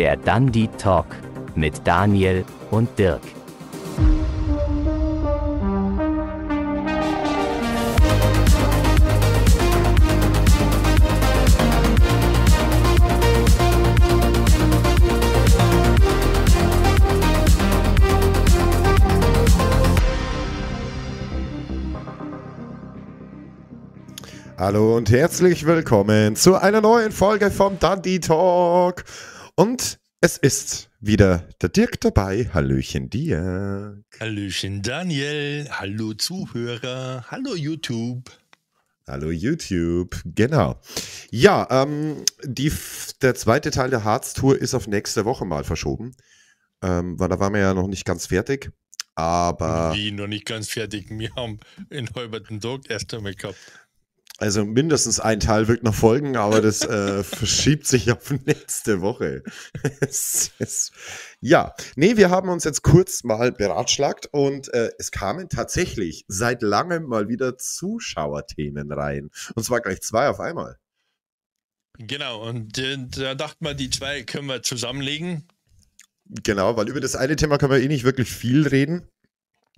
Der Dundee Talk mit Daniel und Dirk. Hallo und herzlich willkommen zu einer neuen Folge vom Dundee Talk. Und es ist wieder der Dirk dabei. Hallöchen Dirk. Hallöchen Daniel. Hallo Zuhörer. Hallo YouTube. Hallo YouTube, genau. Ja, ähm, die, der zweite Teil der Harz-Tour ist auf nächste Woche mal verschoben, ähm, weil da waren wir ja noch nicht ganz fertig. Aber. Wie, noch nicht ganz fertig? Wir haben in Heuberten Dog erst einmal gehabt. Also mindestens ein Teil wird noch folgen, aber das äh, verschiebt sich auf nächste Woche. ja, nee, wir haben uns jetzt kurz mal beratschlagt und äh, es kamen tatsächlich seit langem mal wieder Zuschauerthemen rein. Und zwar gleich zwei auf einmal. Genau, und äh, da dachte man, die zwei können wir zusammenlegen. Genau, weil über das eine Thema können wir eh nicht wirklich viel reden.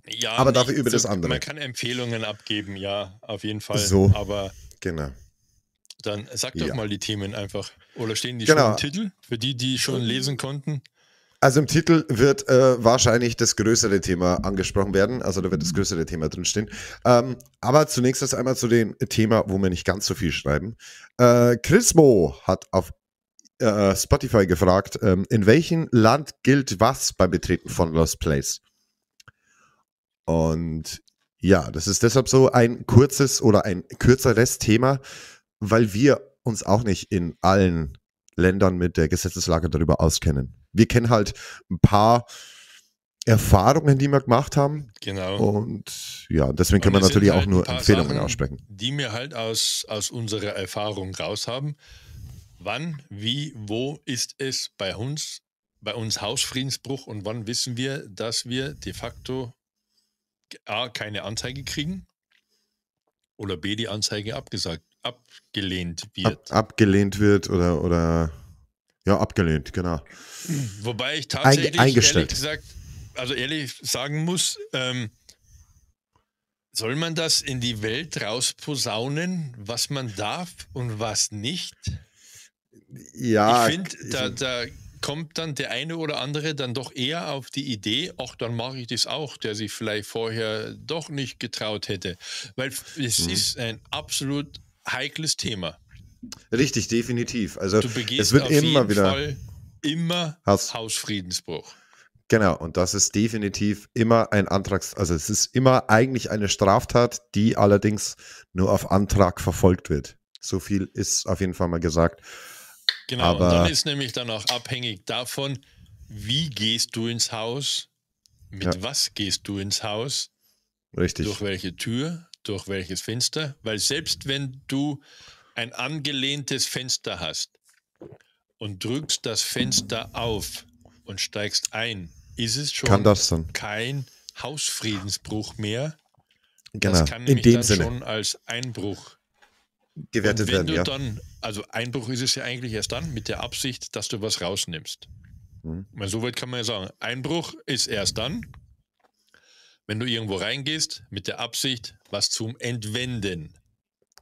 Ja, aber dafür über so, also das andere. Man kann Empfehlungen abgeben, ja, auf jeden Fall. So, aber genau. Dann sag doch ja. mal die Themen einfach. Oder stehen die genau. schon im Titel? Für die, die schon äh, lesen konnten? Also im Titel wird äh, wahrscheinlich das größere Thema angesprochen werden. Also da wird das mhm. größere Thema drinstehen. Ähm, aber zunächst erst einmal zu dem Thema, wo wir nicht ganz so viel schreiben. Äh, Chrismo hat auf äh, Spotify gefragt, ähm, in welchem Land gilt was beim Betreten von Lost Place? Und ja, das ist deshalb so ein kurzes oder ein kürzeres Thema, weil wir uns auch nicht in allen Ländern mit der Gesetzeslage darüber auskennen. Wir kennen halt ein paar Erfahrungen, die wir gemacht haben. Genau. Und ja, deswegen und wir natürlich halt auch nur Empfehlungen Sachen, aussprechen. Die wir halt aus, aus unserer Erfahrung raus haben. Wann, wie, wo ist es bei uns, bei uns Hausfriedensbruch und wann wissen wir, dass wir de facto A, keine Anzeige kriegen oder B, die Anzeige abgesagt, abgelehnt wird. Ab, abgelehnt wird oder, oder ja, abgelehnt, genau. Wobei ich tatsächlich Eingestellt. ehrlich gesagt, also ehrlich sagen muss, ähm, soll man das in die Welt rausposaunen, was man darf und was nicht? Ja. Ich finde, da, da kommt dann der eine oder andere dann doch eher auf die Idee, ach, dann mache ich das auch, der sich vielleicht vorher doch nicht getraut hätte. Weil es mhm. ist ein absolut heikles Thema. Richtig, definitiv. Also du begehst es wird auf immer jeden wieder Fall immer Haus. Hausfriedensbruch. Genau, und das ist definitiv immer ein Antrag, also es ist immer eigentlich eine Straftat, die allerdings nur auf Antrag verfolgt wird. So viel ist auf jeden Fall mal gesagt. Genau, Aber, und dann ist nämlich dann auch abhängig davon, wie gehst du ins Haus, mit ja. was gehst du ins Haus, Richtig. durch welche Tür, durch welches Fenster, weil selbst wenn du ein angelehntes Fenster hast und drückst das Fenster auf und steigst ein, ist es schon kein Hausfriedensbruch mehr. Genau. Das kann nämlich In dem dann Sinne. schon als Einbruch gewertet wenn werden. Du ja. dann, also Einbruch ist es ja eigentlich erst dann mit der Absicht, dass du was rausnimmst. Hm. Meine, so weit kann man ja sagen, Einbruch ist erst dann, wenn du irgendwo reingehst mit der Absicht, was zum Entwenden.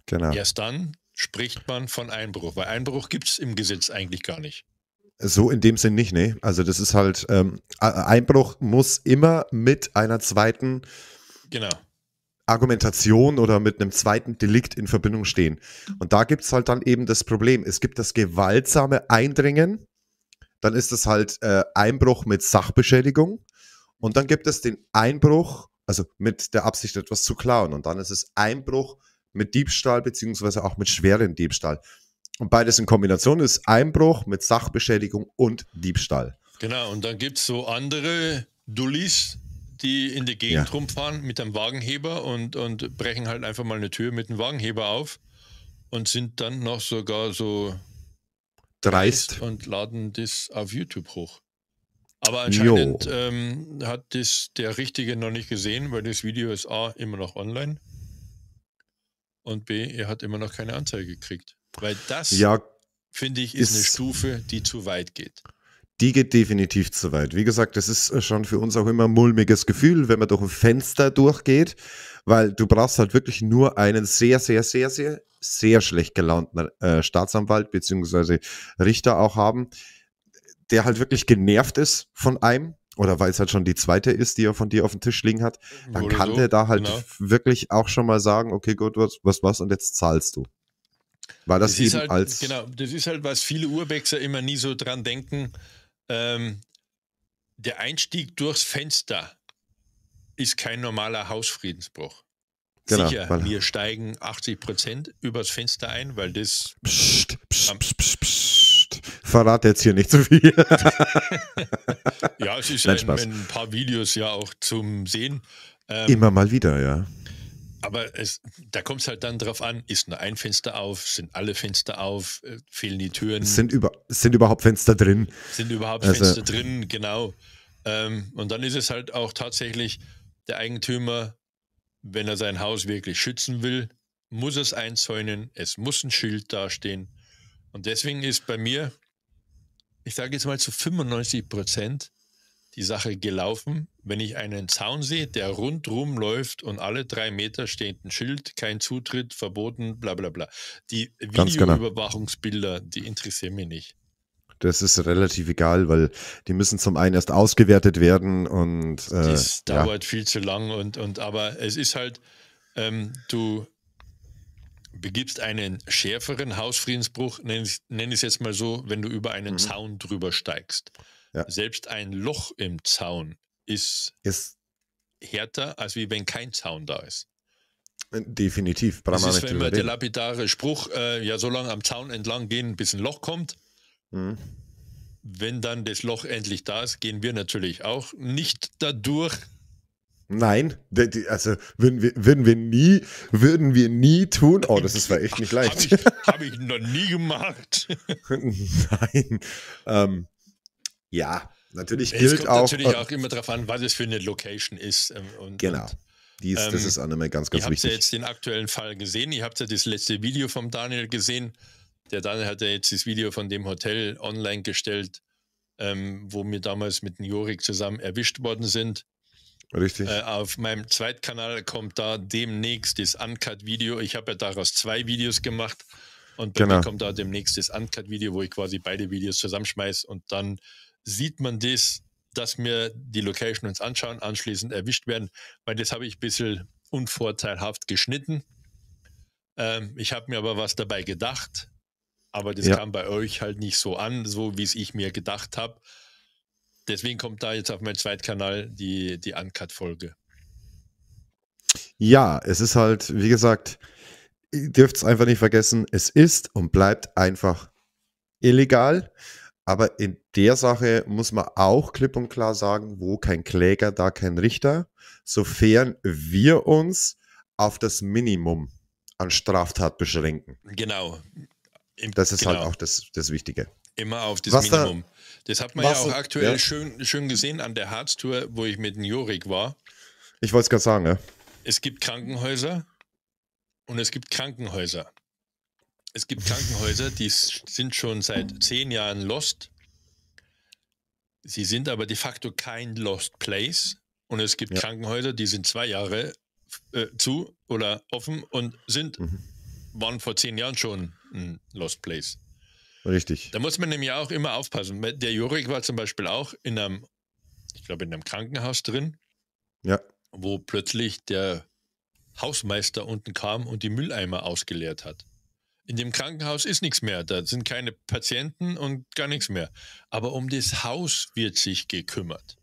Genau. Erst dann spricht man von Einbruch, weil Einbruch gibt es im Gesetz eigentlich gar nicht. So in dem Sinn nicht, ne? Also das ist halt, ähm, Einbruch muss immer mit einer zweiten genau. Argumentation oder mit einem zweiten Delikt in Verbindung stehen. Und da gibt es halt dann eben das Problem. Es gibt das gewaltsame Eindringen, dann ist es halt äh, Einbruch mit Sachbeschädigung und dann gibt es den Einbruch, also mit der Absicht etwas zu klauen und dann ist es Einbruch mit Diebstahl beziehungsweise auch mit schwerem Diebstahl. Und beides in Kombination ist Einbruch mit Sachbeschädigung und Diebstahl. Genau, und dann gibt es so andere Dullis, die in der Gegend ja. rumfahren mit einem Wagenheber und, und brechen halt einfach mal eine Tür mit einem Wagenheber auf und sind dann noch sogar so dreist und laden das auf YouTube hoch. Aber anscheinend ähm, hat das der Richtige noch nicht gesehen, weil das Video ist A immer noch online und B, er hat immer noch keine Anzeige gekriegt. Weil das, ja, finde ich, ist, ist eine Stufe, die zu weit geht die geht definitiv zu weit. Wie gesagt, das ist äh, schon für uns auch immer ein mulmiges Gefühl, wenn man durch ein Fenster durchgeht, weil du brauchst halt wirklich nur einen sehr, sehr, sehr, sehr, sehr schlecht gelaunten äh, Staatsanwalt bzw. Richter auch haben, der halt wirklich genervt ist von einem oder weil es halt schon die zweite ist, die er von dir auf dem Tisch liegen hat, mhm. dann oder kann so, der da halt genau. wirklich auch schon mal sagen, okay, gut, was, was, was und jetzt zahlst du. Weil das, das eben halt, als. Genau, das ist halt, was viele Urbexer immer nie so dran denken ähm, der Einstieg durchs Fenster ist kein normaler Hausfriedensbruch. Genau, Sicher, wir steigen 80 Prozent übers Fenster ein, weil das. Psst, psst, psst, psst, psst. Verrat jetzt hier nicht zu so viel. ja, es ist Nein, ein, ein, paar Videos ja auch zum Sehen. Ähm, Immer mal wieder, ja aber es, da kommt es halt dann drauf an, ist nur ein Fenster auf, sind alle Fenster auf, äh, fehlen die Türen. Sind, über, sind überhaupt Fenster drin? Sind überhaupt also. Fenster drin, genau. Ähm, und dann ist es halt auch tatsächlich der Eigentümer, wenn er sein Haus wirklich schützen will, muss es einzäunen, es muss ein Schild dastehen. Und deswegen ist bei mir, ich sage jetzt mal zu 95 Prozent, die Sache gelaufen, wenn ich einen Zaun sehe, der rundrum läuft und alle drei Meter steht ein Schild, kein Zutritt, verboten, bla bla bla. Die genau. Videoüberwachungsbilder, die interessieren mich nicht. Das ist relativ egal, weil die müssen zum einen erst ausgewertet werden und äh, das dauert ja. viel zu lang und, und aber es ist halt, ähm, du begibst einen schärferen Hausfriedensbruch, nenne ich, nenn es jetzt mal so, wenn du über einen mhm. Zaun drüber steigst. Ja. Selbst ein Loch im Zaun ist, ist härter, als wie wenn kein Zaun da ist. Definitiv. Das ist, wenn man der lapidare Spruch, äh, ja, so lange am Zaun entlang gehen, bis ein Loch kommt. Mhm. Wenn dann das Loch endlich da ist, gehen wir natürlich auch nicht dadurch. Nein, also würden wir, würden wir nie, würden wir nie tun. Oh, das ist war echt nicht leicht. Habe ich, hab ich noch nie gemacht. Nein. Ähm, ja, Natürlich gilt es kommt auch. natürlich äh, auch immer darauf an, was es für eine Location ist. Ähm, und, genau. Dies, ähm, das ist auch nochmal ganz, ganz ihr wichtig. Ihr habt ja jetzt den aktuellen Fall gesehen. Ihr habt ja das letzte Video vom Daniel gesehen. Der Daniel hat ja jetzt das Video von dem Hotel online gestellt, ähm, wo wir damals mit Jorik zusammen erwischt worden sind. Richtig. Äh, auf meinem Zweitkanal kommt da demnächst das Uncut-Video. Ich habe ja daraus zwei Videos gemacht. Und bei genau. mir kommt da demnächst das Uncut-Video, wo ich quasi beide Videos zusammenschmeiße und dann sieht man das, dass wir die Location uns anschauen, anschließend erwischt werden, weil das habe ich ein bisschen unvorteilhaft geschnitten. Ähm, ich habe mir aber was dabei gedacht, aber das ja. kam bei euch halt nicht so an, so wie es ich mir gedacht habe. Deswegen kommt da jetzt auf meinem Zweitkanal die, die Uncut-Folge. Ja, es ist halt, wie gesagt, ihr dürft es einfach nicht vergessen, es ist und bleibt einfach illegal. Aber in der Sache muss man auch klipp und klar sagen, wo kein Kläger, da kein Richter, sofern wir uns auf das Minimum an Straftat beschränken. Genau. Im, das ist halt genau. halt auch das, das Wichtige. Immer auf das was Minimum. Da, das hat man ja auch aktuell ja. Schön, schön gesehen an der Harztour, wo ich mit Jurik war. Ich wollte es gerade sagen, ja. Es gibt Krankenhäuser und es gibt Krankenhäuser es gibt Krankenhäuser, die sind schon seit zehn Jahren lost. Sie sind aber de facto kein Lost Place. Und es gibt ja. Krankenhäuser, die sind zwei Jahre äh, zu oder offen und sind, mhm. waren vor zehn Jahren schon ein Lost Place. Richtig. Da muss man nämlich auch immer aufpassen. Der Jurik war zum Beispiel auch in einem, ich glaube, in einem Krankenhaus drin. Ja. Wo plötzlich der Hausmeister unten kam und die Mülleimer ausgeleert hat in dem Krankenhaus ist nichts mehr, da sind keine Patienten und gar nichts mehr. Aber um das Haus wird sich gekümmert.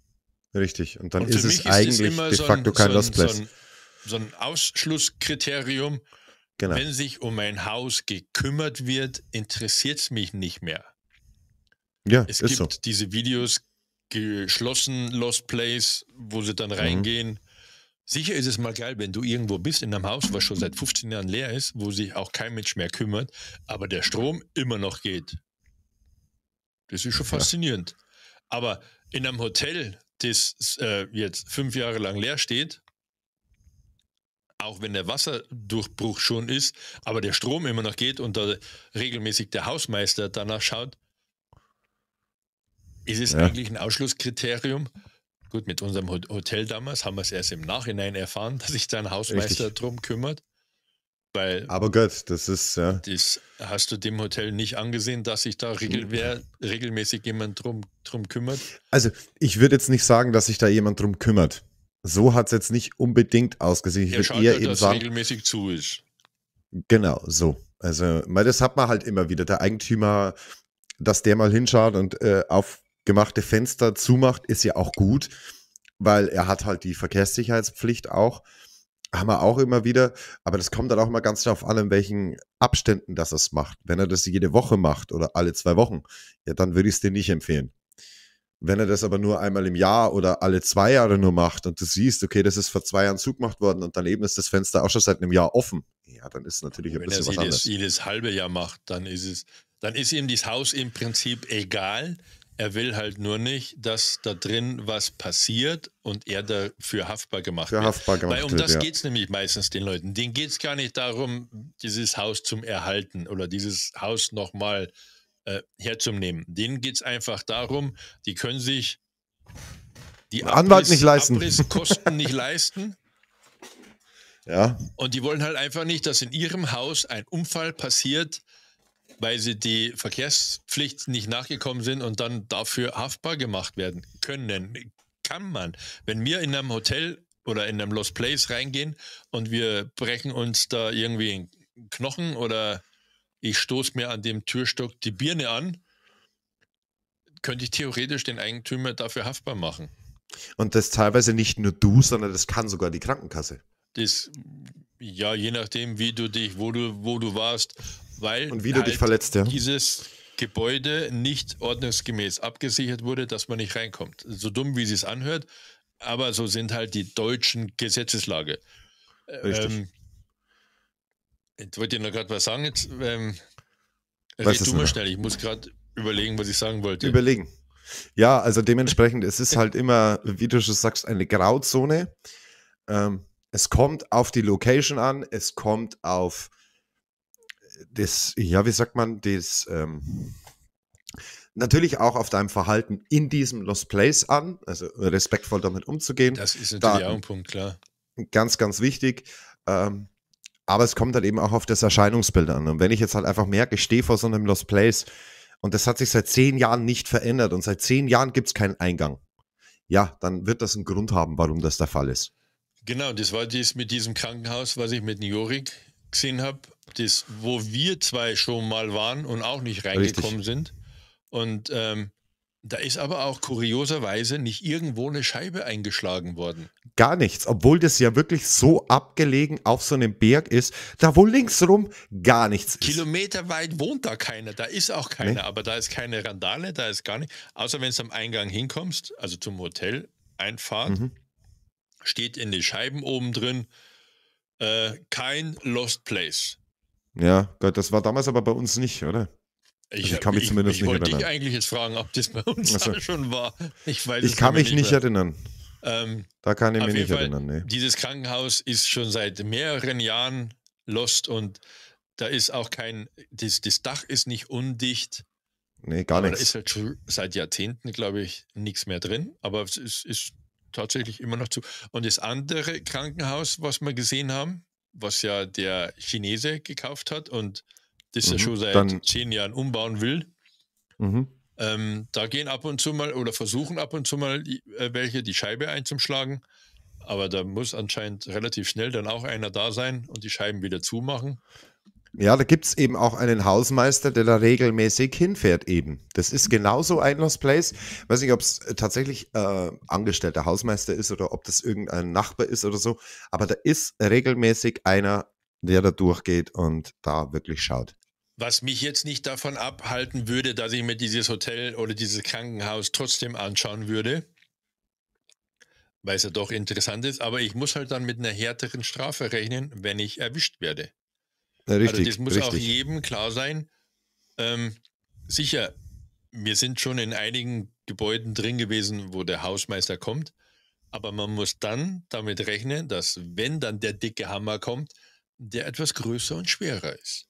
Richtig, und dann und ist es eigentlich ist de facto so ein, kein Lost Place. So ein, so ein Ausschlusskriterium, genau. wenn sich um mein Haus gekümmert wird, interessiert es mich nicht mehr. Ja, es gibt so. diese Videos, geschlossen Lost Place, wo sie dann mhm. reingehen. Mhm. Sicher ist es mal geil, wenn du irgendwo bist in einem Haus, was schon seit 15 Jahren leer ist, wo sich auch kein Mensch mehr kümmert, aber der Strom immer noch geht. Das ist schon faszinierend. Aber in einem Hotel, das äh, jetzt fünf Jahre lang leer steht, auch wenn der Wasserdurchbruch schon ist, aber der Strom immer noch geht und da regelmäßig der Hausmeister danach schaut, ist es ja. eigentlich ein Ausschlusskriterium, Gut, mit unserem Hotel damals haben wir es erst im Nachhinein erfahren, dass sich dein Hausmeister Richtig. drum kümmert. Weil Aber Gott, das ist ja. Das hast du dem Hotel nicht angesehen, dass sich da regel wer, regelmäßig jemand drum, drum kümmert? Also, ich würde jetzt nicht sagen, dass sich da jemand drum kümmert. So hat es jetzt nicht unbedingt ausgesehen. Ich ja, würde eher halt, eben dass sagen, regelmäßig zu ist. Genau, so. Also, weil das hat man halt immer wieder. Der Eigentümer, dass der mal hinschaut und äh, auf gemachte Fenster zumacht, ist ja auch gut, weil er hat halt die Verkehrssicherheitspflicht auch. Haben wir auch immer wieder, aber das kommt dann auch mal ganz darauf an, in welchen Abständen das es macht. Wenn er das jede Woche macht oder alle zwei Wochen, ja, dann würde ich es dir nicht empfehlen. Wenn er das aber nur einmal im Jahr oder alle zwei Jahre nur macht und du siehst, okay, das ist vor zwei Jahren zugemacht worden und daneben ist das Fenster auch schon seit einem Jahr offen, ja, dann ist natürlich ein bisschen was jedes, anderes. Wenn er jedes halbe Jahr macht, dann ist es, dann ist ihm das Haus im Prinzip egal, er will halt nur nicht, dass da drin was passiert und er dafür haftbar gemacht für wird. Haftbar gemacht Weil um wird, das ja. geht es nämlich meistens den Leuten. Denen geht es gar nicht darum, dieses Haus zum Erhalten oder dieses Haus nochmal äh, herzunehmen. Denen geht es einfach darum, die können sich die Abriss, Anwalt nicht leisten. Abrisskosten nicht leisten. Ja. Und die wollen halt einfach nicht, dass in ihrem Haus ein Unfall passiert, weil sie die Verkehrspflicht nicht nachgekommen sind und dann dafür haftbar gemacht werden können. Kann man. Wenn wir in einem Hotel oder in einem Lost Place reingehen und wir brechen uns da irgendwie einen Knochen oder ich stoße mir an dem Türstock die Birne an, könnte ich theoretisch den Eigentümer dafür haftbar machen. Und das teilweise nicht nur du, sondern das kann sogar die Krankenkasse. Das, ja, je nachdem, wie du dich, wo du, wo du warst, weil und wieder halt dich verletzt, ja. dieses Gebäude nicht ordnungsgemäß abgesichert wurde, dass man nicht reinkommt. So dumm, wie sie es anhört, aber so sind halt die deutschen Gesetzeslage. Richtig. Ähm, jetzt wollte ich noch gerade was sagen. Jetzt, ähm, red du mal schnell, ich muss gerade überlegen, was ich sagen wollte. Überlegen. Ja, also dementsprechend, es ist halt immer, wie du schon sagst, eine Grauzone. Ähm, es kommt auf die Location an, es kommt auf das, ja, wie sagt man, das, ähm, natürlich auch auf deinem Verhalten in diesem Lost Place an, also respektvoll damit umzugehen. Das ist natürlich da, auch ein Punkt, klar. Ganz, ganz wichtig. Ähm, aber es kommt dann halt eben auch auf das Erscheinungsbild an. Und wenn ich jetzt halt einfach merke, ich stehe vor so einem Lost Place und das hat sich seit zehn Jahren nicht verändert und seit zehn Jahren gibt es keinen Eingang, ja, dann wird das einen Grund haben, warum das der Fall ist. Genau, das war dies mit diesem Krankenhaus, was ich mit Jorik gesehen habe das, wo wir zwei schon mal waren und auch nicht reingekommen Richtig. sind. Und ähm, da ist aber auch kurioserweise nicht irgendwo eine Scheibe eingeschlagen worden. Gar nichts, obwohl das ja wirklich so abgelegen auf so einem Berg ist, da wo linksrum gar nichts ist. Kilometerweit wohnt da keiner, da ist auch keiner, nee. aber da ist keine Randale, da ist gar nichts. Außer wenn du am Eingang hinkommst, also zum Hotel, Einfahrt, mhm. steht in den Scheiben oben drin, äh, kein Lost Place. Ja, das war damals aber bei uns nicht, oder? Also ich, also ich kann mich ich, zumindest ich, nicht erinnern. Ich wollte dich eigentlich jetzt fragen, ob das bei uns also, schon war. Ich, ich kann mich nicht, nicht erinnern. Ähm, da kann ich mich nicht Fall, erinnern. Nee. Dieses Krankenhaus ist schon seit mehreren Jahren lost und da ist auch kein, das, das Dach ist nicht undicht. Nee, gar nichts. Da ist halt schon seit Jahrzehnten, glaube ich, nichts mehr drin, aber es ist, ist tatsächlich immer noch zu. Und das andere Krankenhaus, was wir gesehen haben, was ja der Chinese gekauft hat und das mhm, er schon seit dann, zehn Jahren umbauen will. Mhm. Ähm, da gehen ab und zu mal oder versuchen ab und zu mal äh, welche die Scheibe einzuschlagen, aber da muss anscheinend relativ schnell dann auch einer da sein und die Scheiben wieder zumachen. Ja, da gibt es eben auch einen Hausmeister, der da regelmäßig hinfährt eben. Das ist genauso ein Lost Place. Ich Weiß nicht, ob es äh, tatsächlich äh, angestellter Hausmeister ist oder ob das irgendein Nachbar ist oder so. Aber da ist regelmäßig einer, der da durchgeht und da wirklich schaut. Was mich jetzt nicht davon abhalten würde, dass ich mir dieses Hotel oder dieses Krankenhaus trotzdem anschauen würde, weil es ja doch interessant ist. Aber ich muss halt dann mit einer härteren Strafe rechnen, wenn ich erwischt werde. Also richtig, also das muss richtig. auch jedem klar sein. Ähm, sicher, wir sind schon in einigen Gebäuden drin gewesen, wo der Hausmeister kommt. Aber man muss dann damit rechnen, dass wenn dann der dicke Hammer kommt, der etwas größer und schwerer ist.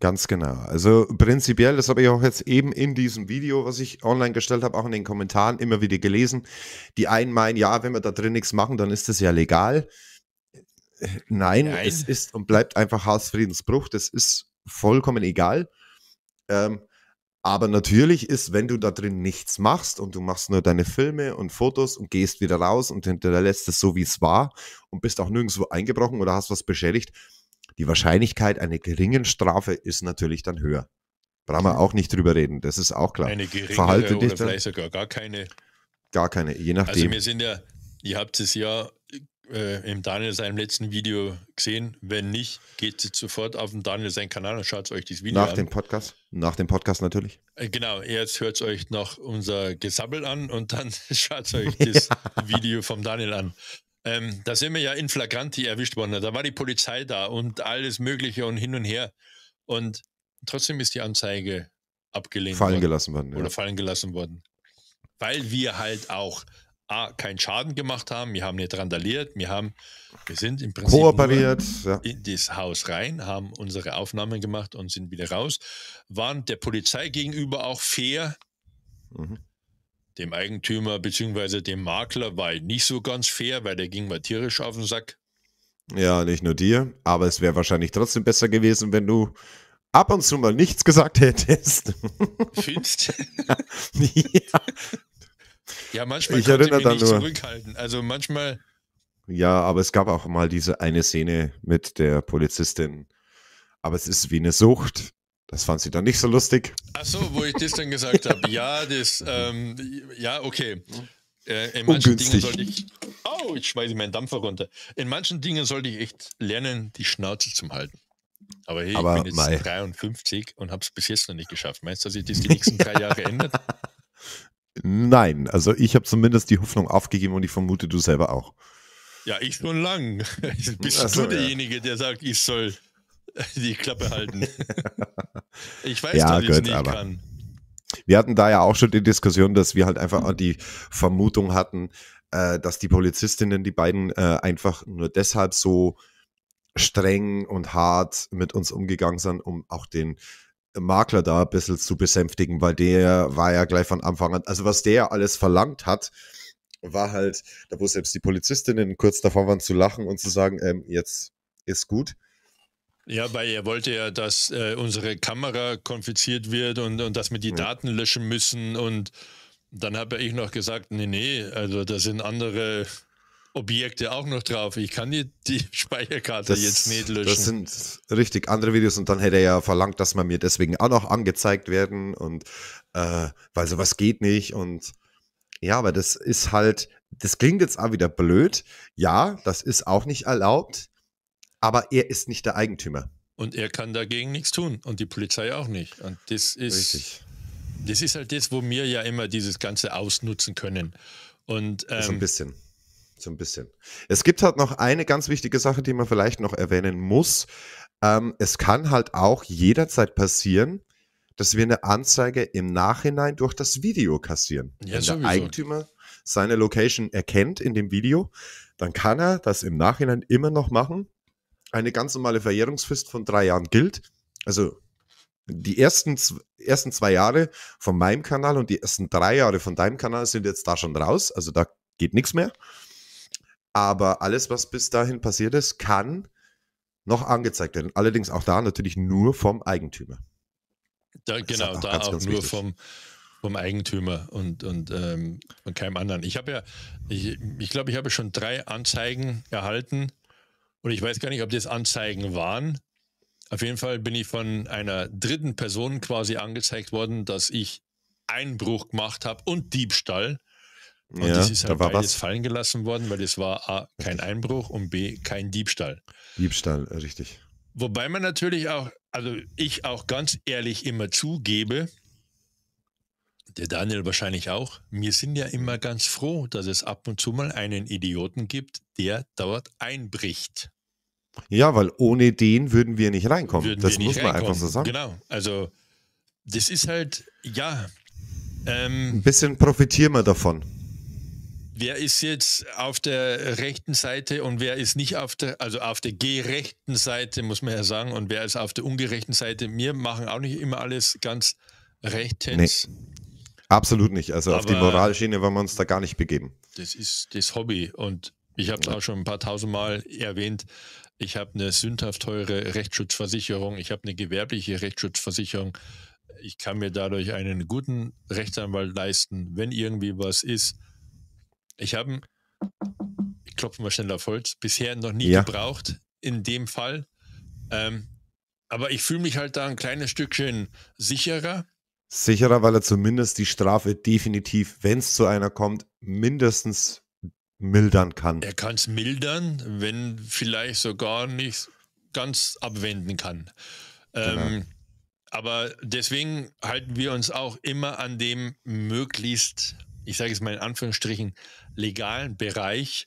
Ganz genau. Also prinzipiell, das habe ich auch jetzt eben in diesem Video, was ich online gestellt habe, auch in den Kommentaren immer wieder gelesen. Die einen meinen, ja, wenn wir da drin nichts machen, dann ist das ja legal nein, nein, es ist und bleibt einfach Hausfriedensbruch. Das ist vollkommen egal. Ähm, aber natürlich ist, wenn du da drin nichts machst und du machst nur deine Filme und Fotos und gehst wieder raus und hinterlässt es so, wie es war und bist auch nirgendwo eingebrochen oder hast was beschädigt, die Wahrscheinlichkeit einer geringen Strafe ist natürlich dann höher. Brauchen wir auch nicht drüber reden, das ist auch klar. Eine geringe Verhalte dich vielleicht sogar gar keine. Gar keine, je nachdem. Also wir sind ja, ihr habt es ja äh, im Daniel seinem letzten Video gesehen. Wenn nicht, geht jetzt sofort auf den Daniel seinen Kanal und schaut euch das Video nach an. Nach dem Podcast? Nach dem Podcast natürlich. Äh, genau, jetzt hört euch noch unser Gesabbel an und dann schaut euch das Video vom Daniel an. Ähm, da sind wir ja in Flagranti erwischt worden. Da war die Polizei da und alles Mögliche und hin und her. Und trotzdem ist die Anzeige abgelehnt fallen worden. Gelassen worden oder ja. fallen gelassen worden. Weil wir halt auch A, keinen Schaden gemacht haben, wir haben nicht randaliert, wir haben, wir sind im Prinzip kooperiert ja. in das Haus rein, haben unsere Aufnahmen gemacht und sind wieder raus, waren der Polizei gegenüber auch fair, mhm. dem Eigentümer bzw. dem Makler war nicht so ganz fair, weil der ging mal tierisch auf den Sack. Ja, nicht nur dir, aber es wäre wahrscheinlich trotzdem besser gewesen, wenn du ab und zu mal nichts gesagt hättest. Findest? du? ja. Ja, manchmal ich erinnere nicht nur. zurückhalten. Also manchmal. Ja, aber es gab auch mal diese eine Szene mit der Polizistin. Aber es ist wie eine Sucht. Das fand sie dann nicht so lustig. Ach so, wo ich das dann gesagt habe. Ja, das, ähm, ja, okay. Äh, in manchen Ungünstig. Dingen sollte ich. Oh, ich schmeiße meinen Dampfer runter. In manchen Dingen sollte ich echt lernen, die Schnauze zu halten. Aber hey, Aber ich bin jetzt Mai. 53 und habe es bis jetzt noch nicht geschafft. Meinst du, dass sich das die nächsten drei Jahre ändert? Nein, also ich habe zumindest die Hoffnung aufgegeben und ich vermute du selber auch. Ja, ich schon lang. Bist so, du derjenige, ja. der sagt, ich soll die Klappe halten? ich weiß, ja, dass ich es nicht aber. kann. Wir hatten da ja auch schon die Diskussion, dass wir halt einfach die Vermutung hatten, äh, dass die Polizistinnen, die beiden äh, einfach nur deshalb so streng und hart mit uns umgegangen sind, um auch den Makler da ein bisschen zu besänftigen, weil der war ja gleich von Anfang an, also was der alles verlangt hat, war halt, da wo selbst die Polizistinnen kurz davor waren zu lachen und zu sagen, ähm, jetzt ist gut. Ja, weil er wollte ja, dass äh, unsere Kamera konfiziert wird und, und dass wir die ja. Daten löschen müssen. Und dann habe ich noch gesagt, nee, nee, also da sind andere Objekte auch noch drauf. Ich kann die, die Speicherkarte das, jetzt nicht löschen. Das sind richtig andere Videos und dann hätte er ja verlangt, dass man mir deswegen auch noch angezeigt werden und äh, weil sowas geht nicht und ja, aber das ist halt, das klingt jetzt auch wieder blöd. Ja, das ist auch nicht erlaubt, aber er ist nicht der Eigentümer. Und er kann dagegen nichts tun und die Polizei auch nicht. Und das ist, Richtig. das ist halt das, wo wir ja immer dieses Ganze ausnutzen können. Und, ähm, so ein ähm, bisschen. So ein bisschen. Es gibt halt noch eine ganz wichtige Sache, die man vielleicht noch erwähnen muss. Ähm, es kann halt auch jederzeit passieren, dass wir eine Anzeige im Nachhinein durch das Video kassieren. Ja, Wenn sowieso. der Eigentümer seine Location erkennt in dem Video, dann kann er das im Nachhinein immer noch machen. Eine ganz normale Verjährungsfrist von drei Jahren gilt. Also die ersten, ersten zwei Jahre von meinem Kanal und die ersten drei Jahre von deinem Kanal sind jetzt da schon raus. Also da geht nichts mehr. Aber alles, was bis dahin passiert ist, kann noch angezeigt werden. Allerdings auch da natürlich nur vom Eigentümer. Da, genau, auch da ganz, auch ganz nur vom, vom Eigentümer und, und, ähm, und keinem anderen. Ich habe ja, ich, ich glaube, ich habe schon drei Anzeigen erhalten und ich weiß gar nicht, ob das Anzeigen waren. Auf jeden Fall bin ich von einer dritten Person quasi angezeigt worden, dass ich Einbruch gemacht habe und Diebstahl. Und ja, das ist halt da war beides was. fallen gelassen worden, weil es war A, kein Einbruch und B, kein Diebstahl. Diebstahl, äh, richtig. Wobei man natürlich auch, also ich auch ganz ehrlich immer zugebe, der Daniel wahrscheinlich auch, wir sind ja immer ganz froh, dass es ab und zu mal einen Idioten gibt, der dort einbricht. Ja, weil ohne den würden wir nicht reinkommen. Würden das muss reinkommen. man einfach so sagen. Genau, also das ist halt, ja. Ähm, Ein bisschen profitieren wir davon wer ist jetzt auf der rechten Seite und wer ist nicht auf der, also auf der gerechten Seite, muss man ja sagen, und wer ist auf der ungerechten Seite. Wir machen auch nicht immer alles ganz rechtens. Nee, absolut nicht. Also Aber auf die Moralschiene wollen wir uns da gar nicht begeben. Das ist das Hobby und ich habe es ja. auch schon ein paar tausendmal erwähnt. Ich habe eine sündhaft teure Rechtsschutzversicherung. Ich habe eine gewerbliche Rechtsschutzversicherung. Ich kann mir dadurch einen guten Rechtsanwalt leisten, wenn irgendwie was ist ich habe, ich klopfe mal schnell auf Holz, bisher noch nie ja. gebraucht in dem Fall. Ähm, aber ich fühle mich halt da ein kleines Stückchen sicherer. Sicherer, weil er zumindest die Strafe definitiv, wenn es zu einer kommt, mindestens mildern kann. Er kann es mildern, wenn vielleicht sogar nicht ganz abwenden kann. Ähm, genau. aber deswegen halten wir uns auch immer an dem möglichst, ich sage es mal in Anführungsstrichen, legalen Bereich.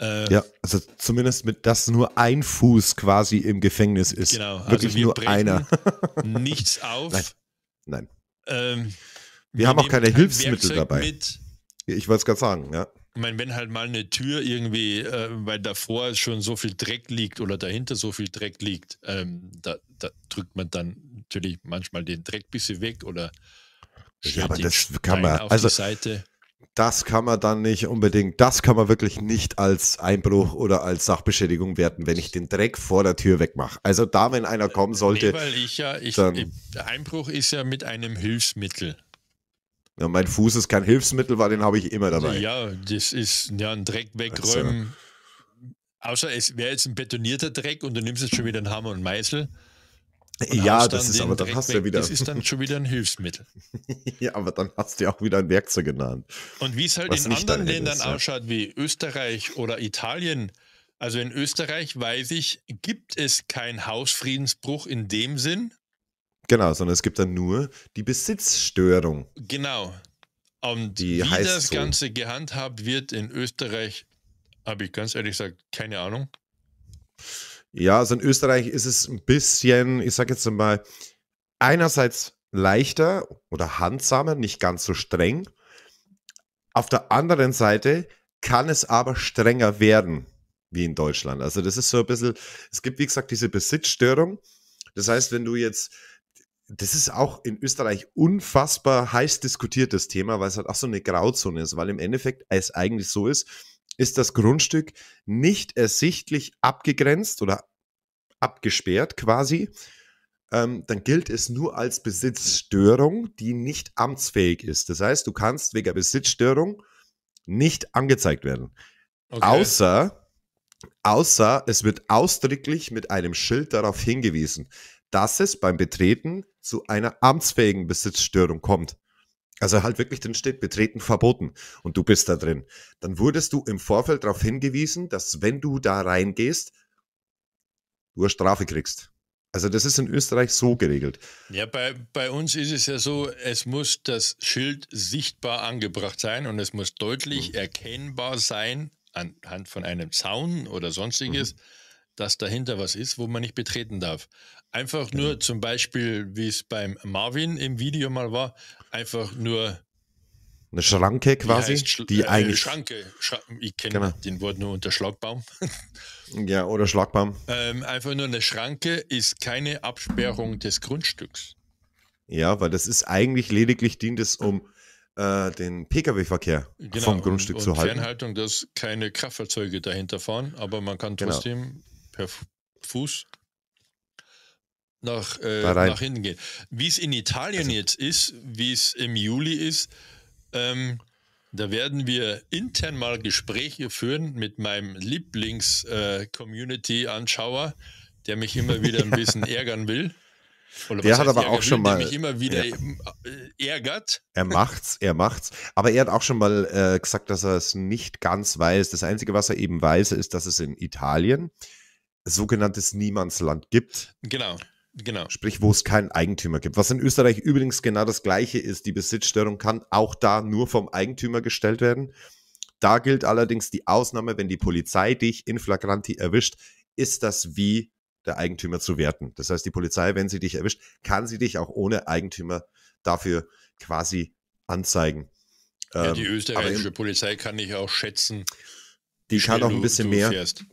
Äh, ja, also zumindest mit, dass nur ein Fuß quasi im Gefängnis ist. Genau, also wirklich also nur einer. nichts auf. Nein. Nein. Ähm, wir, wir haben auch keine Hilfsmittel dabei. Mit. Ich wollte es gerade sagen, ja. Ich meine, wenn halt mal eine Tür irgendwie, äh, weil davor schon so viel Dreck liegt oder dahinter so viel Dreck liegt, ähm, da, da, drückt man dann natürlich manchmal den Dreck ein bisschen weg oder ja, aber das kann man. Auf also, Seite das kann man dann nicht unbedingt, das kann man wirklich nicht als Einbruch oder als Sachbeschädigung werten, wenn ich den Dreck vor der Tür wegmache. Also da, wenn einer äh, kommen sollte. Nee, weil ich ja, ich, dann, Einbruch ist ja mit einem Hilfsmittel. Ja, mein Fuß ist kein Hilfsmittel, weil den habe ich immer dabei. Ja, das ist ja ein Dreck wegräumen. Also, Außer es wäre jetzt ein betonierter Dreck und du nimmst jetzt schon wieder einen Hammer und Meißel. Und ja, das ist aber dann hast du ja wieder. Das ist dann schon wieder ein Hilfsmittel. ja, aber dann hast du ja auch wieder ein Werkzeug genannt. Und wie es halt in anderen Ländern ist, ja. ausschaut, wie Österreich oder Italien, also in Österreich weiß ich, gibt es keinen Hausfriedensbruch in dem Sinn. Genau, sondern es gibt dann nur die Besitzstörung. Genau. Und die wie das so. Ganze gehandhabt wird in Österreich, habe ich ganz ehrlich gesagt keine Ahnung. Ja, also in Österreich ist es ein bisschen, ich sage jetzt mal, einerseits leichter oder handsamer, nicht ganz so streng. Auf der anderen Seite kann es aber strenger werden, wie in Deutschland. Also das ist so ein bisschen, es gibt wie gesagt diese Besitzstörung. Das heißt, wenn du jetzt, das ist auch in Österreich unfassbar heiß diskutiertes Thema, weil es halt auch so eine Grauzone ist, weil im Endeffekt es eigentlich so ist, ist das Grundstück nicht ersichtlich abgegrenzt oder abgesperrt quasi, ähm, dann gilt es nur als Besitzstörung, die nicht amtsfähig ist. Das heißt, du kannst wegen Besitzstörung nicht angezeigt werden. Okay. Außer, außer es wird ausdrücklich mit einem Schild darauf hingewiesen, dass es beim Betreten zu einer amtsfähigen Besitzstörung kommt. Also halt wirklich drin steht, betreten verboten und du bist da drin. Dann wurdest du im Vorfeld darauf hingewiesen, dass wenn du da reingehst, du eine Strafe kriegst. Also das ist in Österreich so geregelt. Ja, bei, bei uns ist es ja so, es muss das Schild sichtbar angebracht sein und es muss deutlich mhm. erkennbar sein, anhand von einem Zaun oder sonstiges, mhm. dass dahinter was ist, wo man nicht betreten darf. Einfach nur ja. Genau. zum Beispiel, wie es beim Marvin im Video mal war, einfach nur eine Schranke quasi, Sch die äh, eigentlich. Schranke, Schra ich kenne genau. den Wort nur unter Schlagbaum. ja, oder Schlagbaum. Ähm, einfach nur eine Schranke ist keine Absperrung des Grundstücks. Ja, weil das ist eigentlich lediglich dient es, um äh, den Pkw-Verkehr genau, vom Grundstück und, und zu halten. Fernhaltung, dass keine Kraftfahrzeuge dahinter fahren, aber man kann genau. trotzdem genau. per Fuß nach, äh, nach hinten geht. Wie es in Italien also, jetzt ist, wie es im Juli ist, ähm, da werden wir intern mal Gespräche führen mit meinem Lieblings-Community-Anschauer, äh, der mich immer wieder ein bisschen ärgern will. Oder der hat aber auch will, schon mal. Der mich immer wieder ja. Äh, ärgert. Er macht's, er macht's. Aber er hat auch schon mal äh, gesagt, dass er es nicht ganz weiß. Das Einzige, was er eben weiß, ist, dass es in Italien sogenanntes Niemandsland gibt. Genau. Genau. Sprich, wo es keinen Eigentümer gibt. Was in Österreich übrigens genau das Gleiche ist. Die Besitzstörung kann auch da nur vom Eigentümer gestellt werden. Da gilt allerdings die Ausnahme, wenn die Polizei dich in flagranti erwischt, ist das wie der Eigentümer zu werten. Das heißt, die Polizei, wenn sie dich erwischt, kann sie dich auch ohne Eigentümer dafür quasi anzeigen. Ja, die ähm, österreichische in, Polizei kann ich auch schätzen. Die kann auch ein bisschen mehr. Fährst.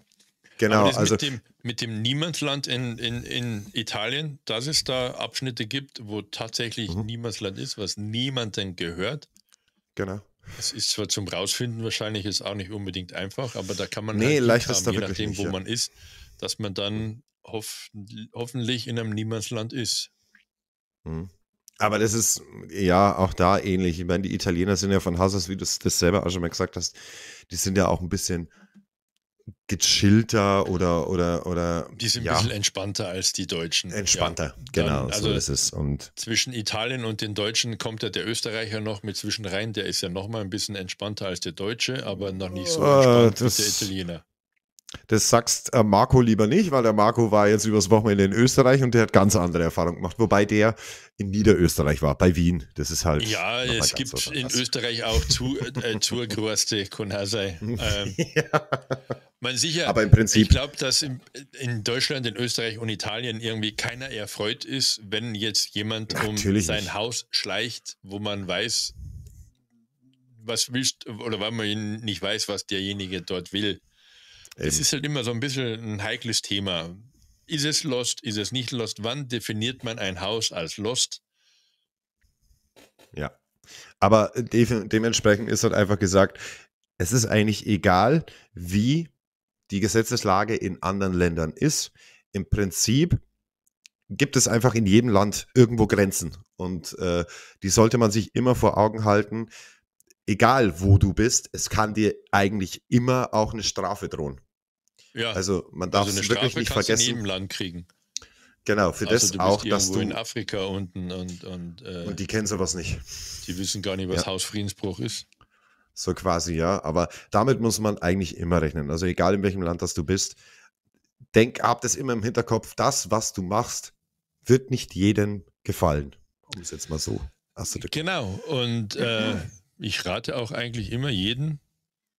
Genau, also dem, mit dem Niemandsland in, in, in Italien, dass es da Abschnitte gibt, wo tatsächlich mhm. Niemandsland ist, was niemandem gehört. Genau. Es ist zwar zum Rausfinden wahrscheinlich ist auch nicht unbedingt einfach, aber da kann man nee, halt leicht haben, je nachdem, nicht, wo ja. man ist, dass man dann hoff, hoffentlich in einem Niemandsland ist. Mhm. Aber das ist ja auch da ähnlich. Ich meine, die Italiener sind ja von Haus aus, wie du das selber auch schon mal gesagt hast, die sind ja auch ein bisschen gechillter oder oder oder die sind ein bisschen entspannter als die Deutschen. Entspannter, ja. genau, Dann, also so ist es. Und zwischen Italien und den Deutschen kommt ja der Österreicher noch mit zwischen rein, der ist ja noch mal ein bisschen entspannter als der Deutsche, aber noch nicht so ah, entspannt äh, das, wie der Italiener. Das sagst äh, Marco lieber nicht, weil der Marco war jetzt übers Wochenende in Österreich und der hat ganz andere Erfahrungen gemacht, wobei der in Niederösterreich war, bei Wien. Das ist halt. Ja, es gibt so in Österreich auch zu, äh, Tourgrößte, kann auch sein. Ähm, ja. Man sicher, aber im Prinzip. Ich glaube, dass in, in, Deutschland, in Österreich und Italien irgendwie keiner erfreut ist, wenn jetzt jemand Natürlich um sein nicht. Haus schleicht, wo man weiß, was willst oder weil man nicht weiß, was derjenige dort will. Es ähm, ist halt immer so ein bisschen ein heikles Thema. Ist es Lost? Ist es nicht Lost? Wann definiert man ein Haus als Lost? Ja. Aber äh, de dementsprechend ist halt einfach gesagt, es ist eigentlich egal, wie die Gesetzeslage in anderen Ländern ist. Im Prinzip gibt es einfach in jedem Land irgendwo Grenzen. Und äh, die sollte man sich immer vor Augen halten. Egal wo du bist, es kann dir eigentlich immer auch eine Strafe drohen. Ja. Also man also darf also es wirklich nicht vergessen. Du Land kriegen. Genau, für also das du bist auch, dass du in Afrika unten und und, äh, und die kennen sowas nicht. Die wissen gar nicht, was ja. Hausfriedensbruch ist. So quasi, ja. Aber damit muss man eigentlich immer rechnen. Also egal in welchem Land das du bist, denk, ab, das immer im Hinterkopf. Das, was du machst, wird nicht jedem gefallen. Um es jetzt mal so Genau. Und äh, ich rate auch eigentlich immer jeden,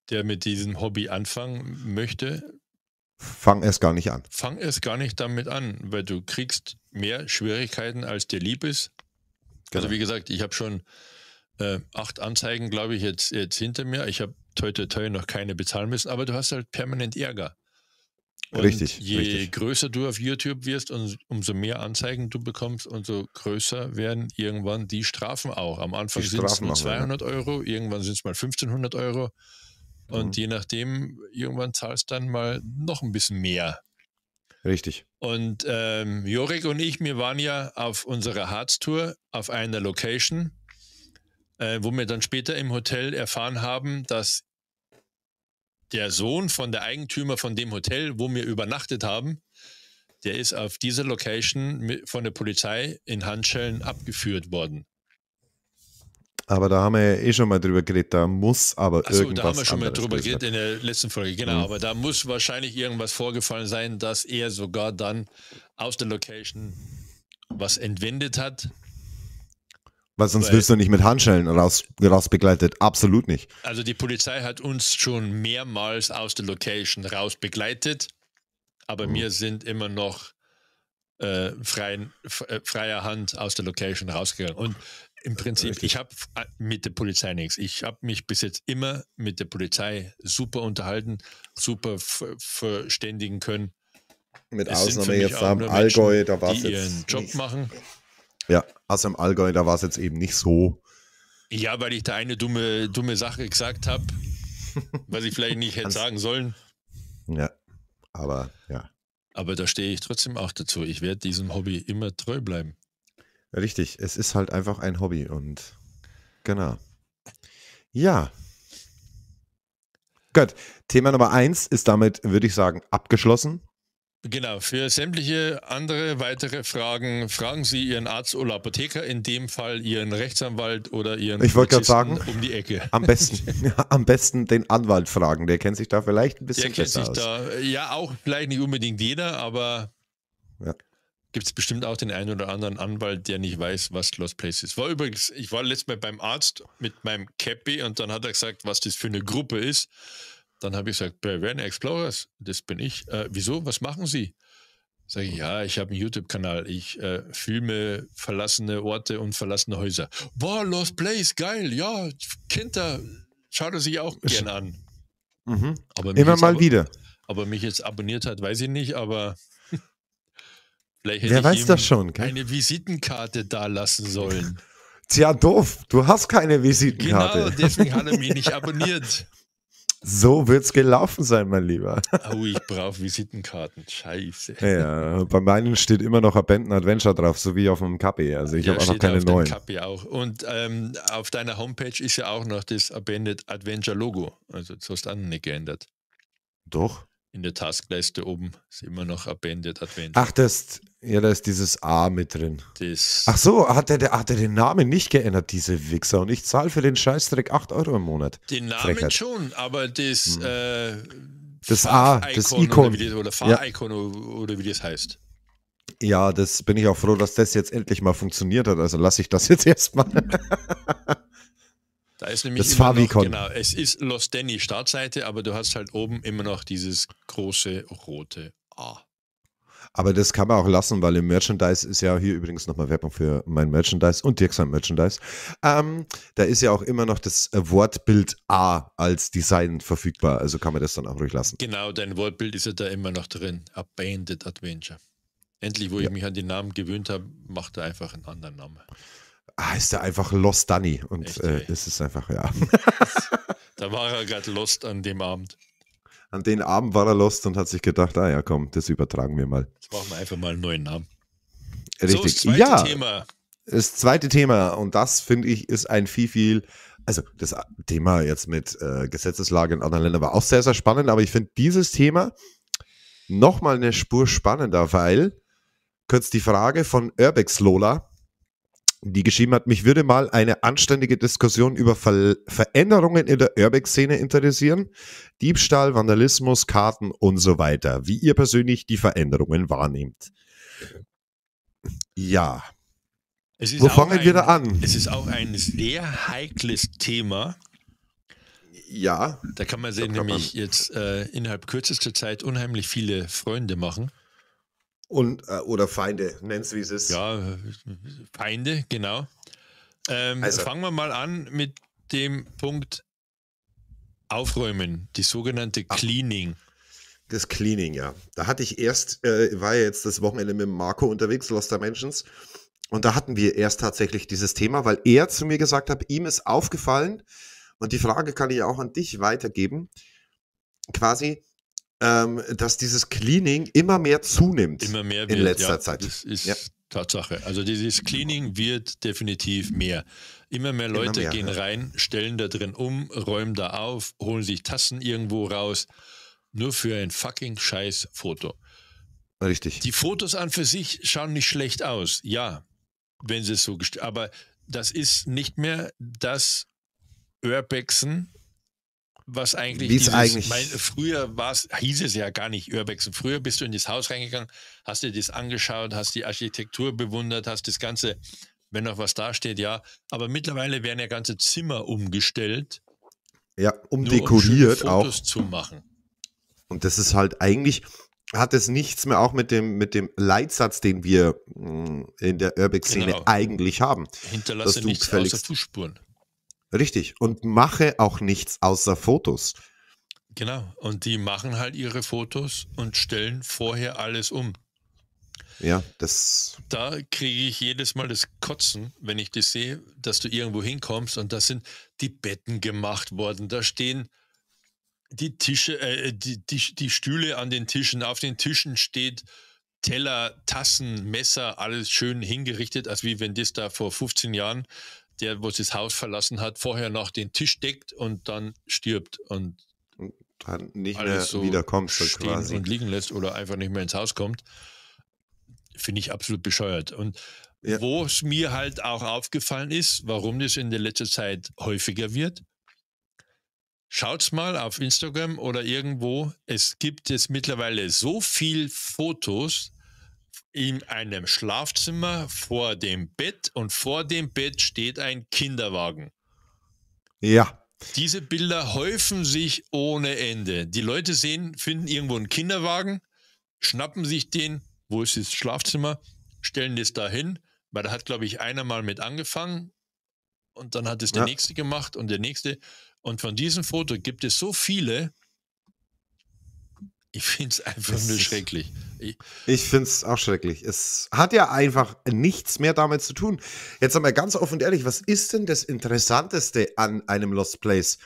der mit diesem Hobby anfangen möchte, Fang erst gar nicht an. Fang erst gar nicht damit an, weil du kriegst mehr Schwierigkeiten, als dir lieb ist. Also genau. Also wie gesagt, ich habe schon äh, acht Anzeigen, glaube ich, jetzt, jetzt hinter mir. Ich habe toi toi toi noch keine bezahlen müssen, aber du hast halt permanent Ärger. Und richtig. Je richtig. größer du auf YouTube wirst und umso mehr Anzeigen du bekommst, umso größer werden irgendwann die Strafen auch. Am Anfang sind es 200 mehr, ne? Euro, irgendwann sind es mal 1500 Euro. Und mhm. je nachdem, irgendwann zahlst du dann mal noch ein bisschen mehr. Richtig. Und ähm, Jorik und ich, wir waren ja auf unserer Harz-Tour auf einer Location, äh, wo wir dann später im Hotel erfahren haben, dass der Sohn von der Eigentümer von dem Hotel, wo wir übernachtet haben, der ist auf dieser Location von der Polizei in Handschellen abgeführt worden. Aber da haben wir ja eh schon mal drüber geredet, da muss aber Ach so, irgendwas. Da haben wir schon mal drüber geredet in der letzten Folge, genau. Mhm. Aber da muss wahrscheinlich irgendwas vorgefallen sein, dass er sogar dann aus der Location was entwendet hat. Weil sonst wirst du nicht mit Handschellen raus, rausbegleitet. Absolut nicht. Also die Polizei hat uns schon mehrmals aus der Location rausbegleitet, aber mhm. wir sind immer noch äh, freien, äh, freier Hand aus der Location rausgegangen. Und im äh, Prinzip, Richtig. ich habe äh, mit der Polizei nichts. Ich habe mich bis jetzt immer mit der Polizei super unterhalten, super verständigen können. Mit es Ausnahme jetzt am Allgäu, Menschen, da war es jetzt. ihren Job nicht. machen. Ja, also im Allgäu, da war es jetzt eben nicht so. Ja, weil ich da eine dumme, dumme Sache gesagt habe, was ich vielleicht nicht hätte sagen sollen. Ja, aber ja. Aber da stehe ich trotzdem auch dazu. Ich werde diesem Hobby immer treu bleiben. Richtig, es ist halt einfach ein Hobby und genau. Ja. Gut, Thema Nummer eins ist damit, würde ich sagen, abgeschlossen. Genau, für sämtliche andere weitere Fragen fragen Sie Ihren Arzt oder Apotheker, in dem Fall Ihren Rechtsanwalt oder Ihren ich sagen, um die Ecke. Am besten, am besten den Anwalt fragen, der kennt sich da vielleicht ein bisschen der besser aus. Da, ja, auch vielleicht nicht unbedingt jeder, aber ja gibt es bestimmt auch den einen oder anderen Anwalt, der nicht weiß, was Lost Place ist. War übrigens, ich war letztes Mal beim Arzt mit meinem Cappy und dann hat er gesagt, was das für eine Gruppe ist. Dann habe ich gesagt, Bavarian Explorers, das bin ich. Äh, wieso? Was machen Sie? Sage ich, ja, ich habe einen YouTube-Kanal. Ich äh, filme verlassene Orte und verlassene Häuser. Boah, Lost Place, geil, ja, Kinder, schaut er sich auch gern an. Mhm. Immer mal wieder. Aber mich jetzt abonniert hat, weiß ich nicht, aber Vielleicht hätte Wer weiß das schon, gell? eine Visitenkarte da lassen sollen. Tja, doof, du hast keine Visitenkarte. Genau, deswegen hat er mich nicht abonniert. So wird's gelaufen sein, mein Lieber. Oh, ich brauche Visitenkarten. Scheiße. Ja, bei meinen steht immer noch Abandon Adventure drauf, so wie auf dem Kappe. Also ich ja, habe einfach keine auf neuen. Kappe auch. Und ähm, auf deiner Homepage ist ja auch noch das Abandoned Adventure Logo. Also das hast du auch nicht geändert. Doch in der Taskleiste oben ist immer noch Abandoned Adventure. Ach, das, ja, da ist dieses A mit drin. Dies. Ach so, hat er, hat er den Namen nicht geändert, diese Wichser. Und ich zahle für den Scheißdreck 8 Euro im Monat. Den Namen Frechheit. schon, aber das. Hm. Äh, das A, das Icon. Oder, Fahr-Icon ja. oder wie das heißt. Ja, das bin ich auch froh, dass das jetzt endlich mal funktioniert hat. Also lasse ich das jetzt erstmal. Da ist nämlich das immer Favicon. Noch, genau, es ist Los Denny Startseite, aber du hast halt oben immer noch dieses große rote A. Aber das kann man auch lassen, weil im Merchandise ist ja hier übrigens nochmal Werbung für mein Merchandise und Dirk sein Merchandise. Ähm, da ist ja auch immer noch das äh, Wortbild A als Design verfügbar. Also kann man das dann auch ruhig lassen. Genau, dein Wortbild ist ja da immer noch drin. Abandoned Adventure. Endlich, wo ja. ich mich an den Namen gewöhnt habe, macht er einfach einen anderen Namen. Heißt er einfach Lost Danny und Echt, äh, ist es einfach, ja. da war er gerade lost an dem Abend. An den Abend war er lost und hat sich gedacht, ah ja, komm, das übertragen wir mal. Jetzt brauchen wir einfach mal einen neuen Namen. Richtig. So, das ja. Thema. Das zweite Thema, und das finde ich, ist ein viel, viel, also das Thema jetzt mit äh, Gesetzeslage in anderen Ländern war auch sehr, sehr spannend, aber ich finde dieses Thema nochmal eine Spur spannender, weil kurz die Frage von Urbex Lola, die geschrieben hat, mich würde mal eine anständige Diskussion über Ver Veränderungen in der Urbex-Szene interessieren. Diebstahl, Vandalismus, Karten und so weiter. Wie ihr persönlich die Veränderungen wahrnehmt. Ja. Wo fangen wir da an? Es ist auch ein sehr heikles Thema. Ja. Da kann man sich nämlich man. jetzt äh, innerhalb kürzester Zeit unheimlich viele Freunde machen. Und, äh, oder Feinde, nenn's wie es ist. Ja, Feinde, genau. Ähm, also. Fangen wir mal an mit dem Punkt Aufräumen, die sogenannte Cleaning. Das Cleaning, ja. Da hatte ich erst, äh, war ja jetzt das Wochenende mit Marco unterwegs, Lost Dimensions. Und da hatten wir erst tatsächlich dieses Thema, weil er zu mir gesagt hat, ihm ist aufgefallen, und die Frage kann ich auch an dich weitergeben, quasi, ähm, dass dieses Cleaning immer mehr zunimmt immer mehr wird, in letzter ja, Zeit. Das ist ja. Tatsache. Also dieses Cleaning wird definitiv mehr. Immer mehr Leute immer mehr, gehen ja. rein, stellen da drin um, räumen da auf, holen sich Tassen irgendwo raus, nur für ein fucking scheiß Foto. Richtig. Die Fotos an für sich schauen nicht schlecht aus. Ja, wenn sie es so gestellt, aber das ist nicht mehr das Urbexen, was eigentlich, dieses, eigentlich mein, früher war's, hieß es ja gar nicht Urbexen. Früher bist du in das Haus reingegangen, hast dir das angeschaut, hast die Architektur bewundert, hast das Ganze, wenn noch was dasteht, ja. Aber mittlerweile werden ja ganze Zimmer umgestellt. Ja, umdekoriert um auch. zu machen. Und das ist halt eigentlich, hat es nichts mehr auch mit dem, mit dem Leitsatz, den wir hm, in der Urbex-Szene genau. eigentlich haben. Hinterlasse nichts außer Fußspuren. Richtig. Und mache auch nichts außer Fotos. Genau. Und die machen halt ihre Fotos und stellen vorher alles um. Ja, das. Da kriege ich jedes Mal das Kotzen, wenn ich das sehe, dass du irgendwo hinkommst und da sind die Betten gemacht worden. Da stehen die Tische, äh, die, die, die Stühle an den Tischen. Auf den Tischen steht Teller, Tassen, Messer, alles schön hingerichtet, als wie wenn das da vor 15 Jahren der, was das Haus verlassen hat, vorher noch den Tisch deckt und dann stirbt und dann nicht mehr so wiederkommt stehen quasi. und liegen lässt oder einfach nicht mehr ins Haus kommt, finde ich absolut bescheuert. Und ja. wo es mir halt auch aufgefallen ist, warum das in der letzten Zeit häufiger wird, schaut's mal auf Instagram oder irgendwo. Es gibt jetzt mittlerweile so viel Fotos in einem Schlafzimmer vor dem Bett und vor dem Bett steht ein Kinderwagen. Ja. Diese Bilder häufen sich ohne Ende. Die Leute sehen, finden irgendwo einen Kinderwagen, schnappen sich den, wo ist das Schlafzimmer, stellen das da hin, weil da hat, glaube ich, einer mal mit angefangen und dann hat es der ja. nächste gemacht und der nächste. Und von diesem Foto gibt es so viele, ich finde es einfach nur schrecklich. Ich, ich finde es auch schrecklich. Es hat ja einfach nichts mehr damit zu tun. Jetzt einmal ganz offen und ehrlich, was ist denn das Interessanteste an einem Lost Place?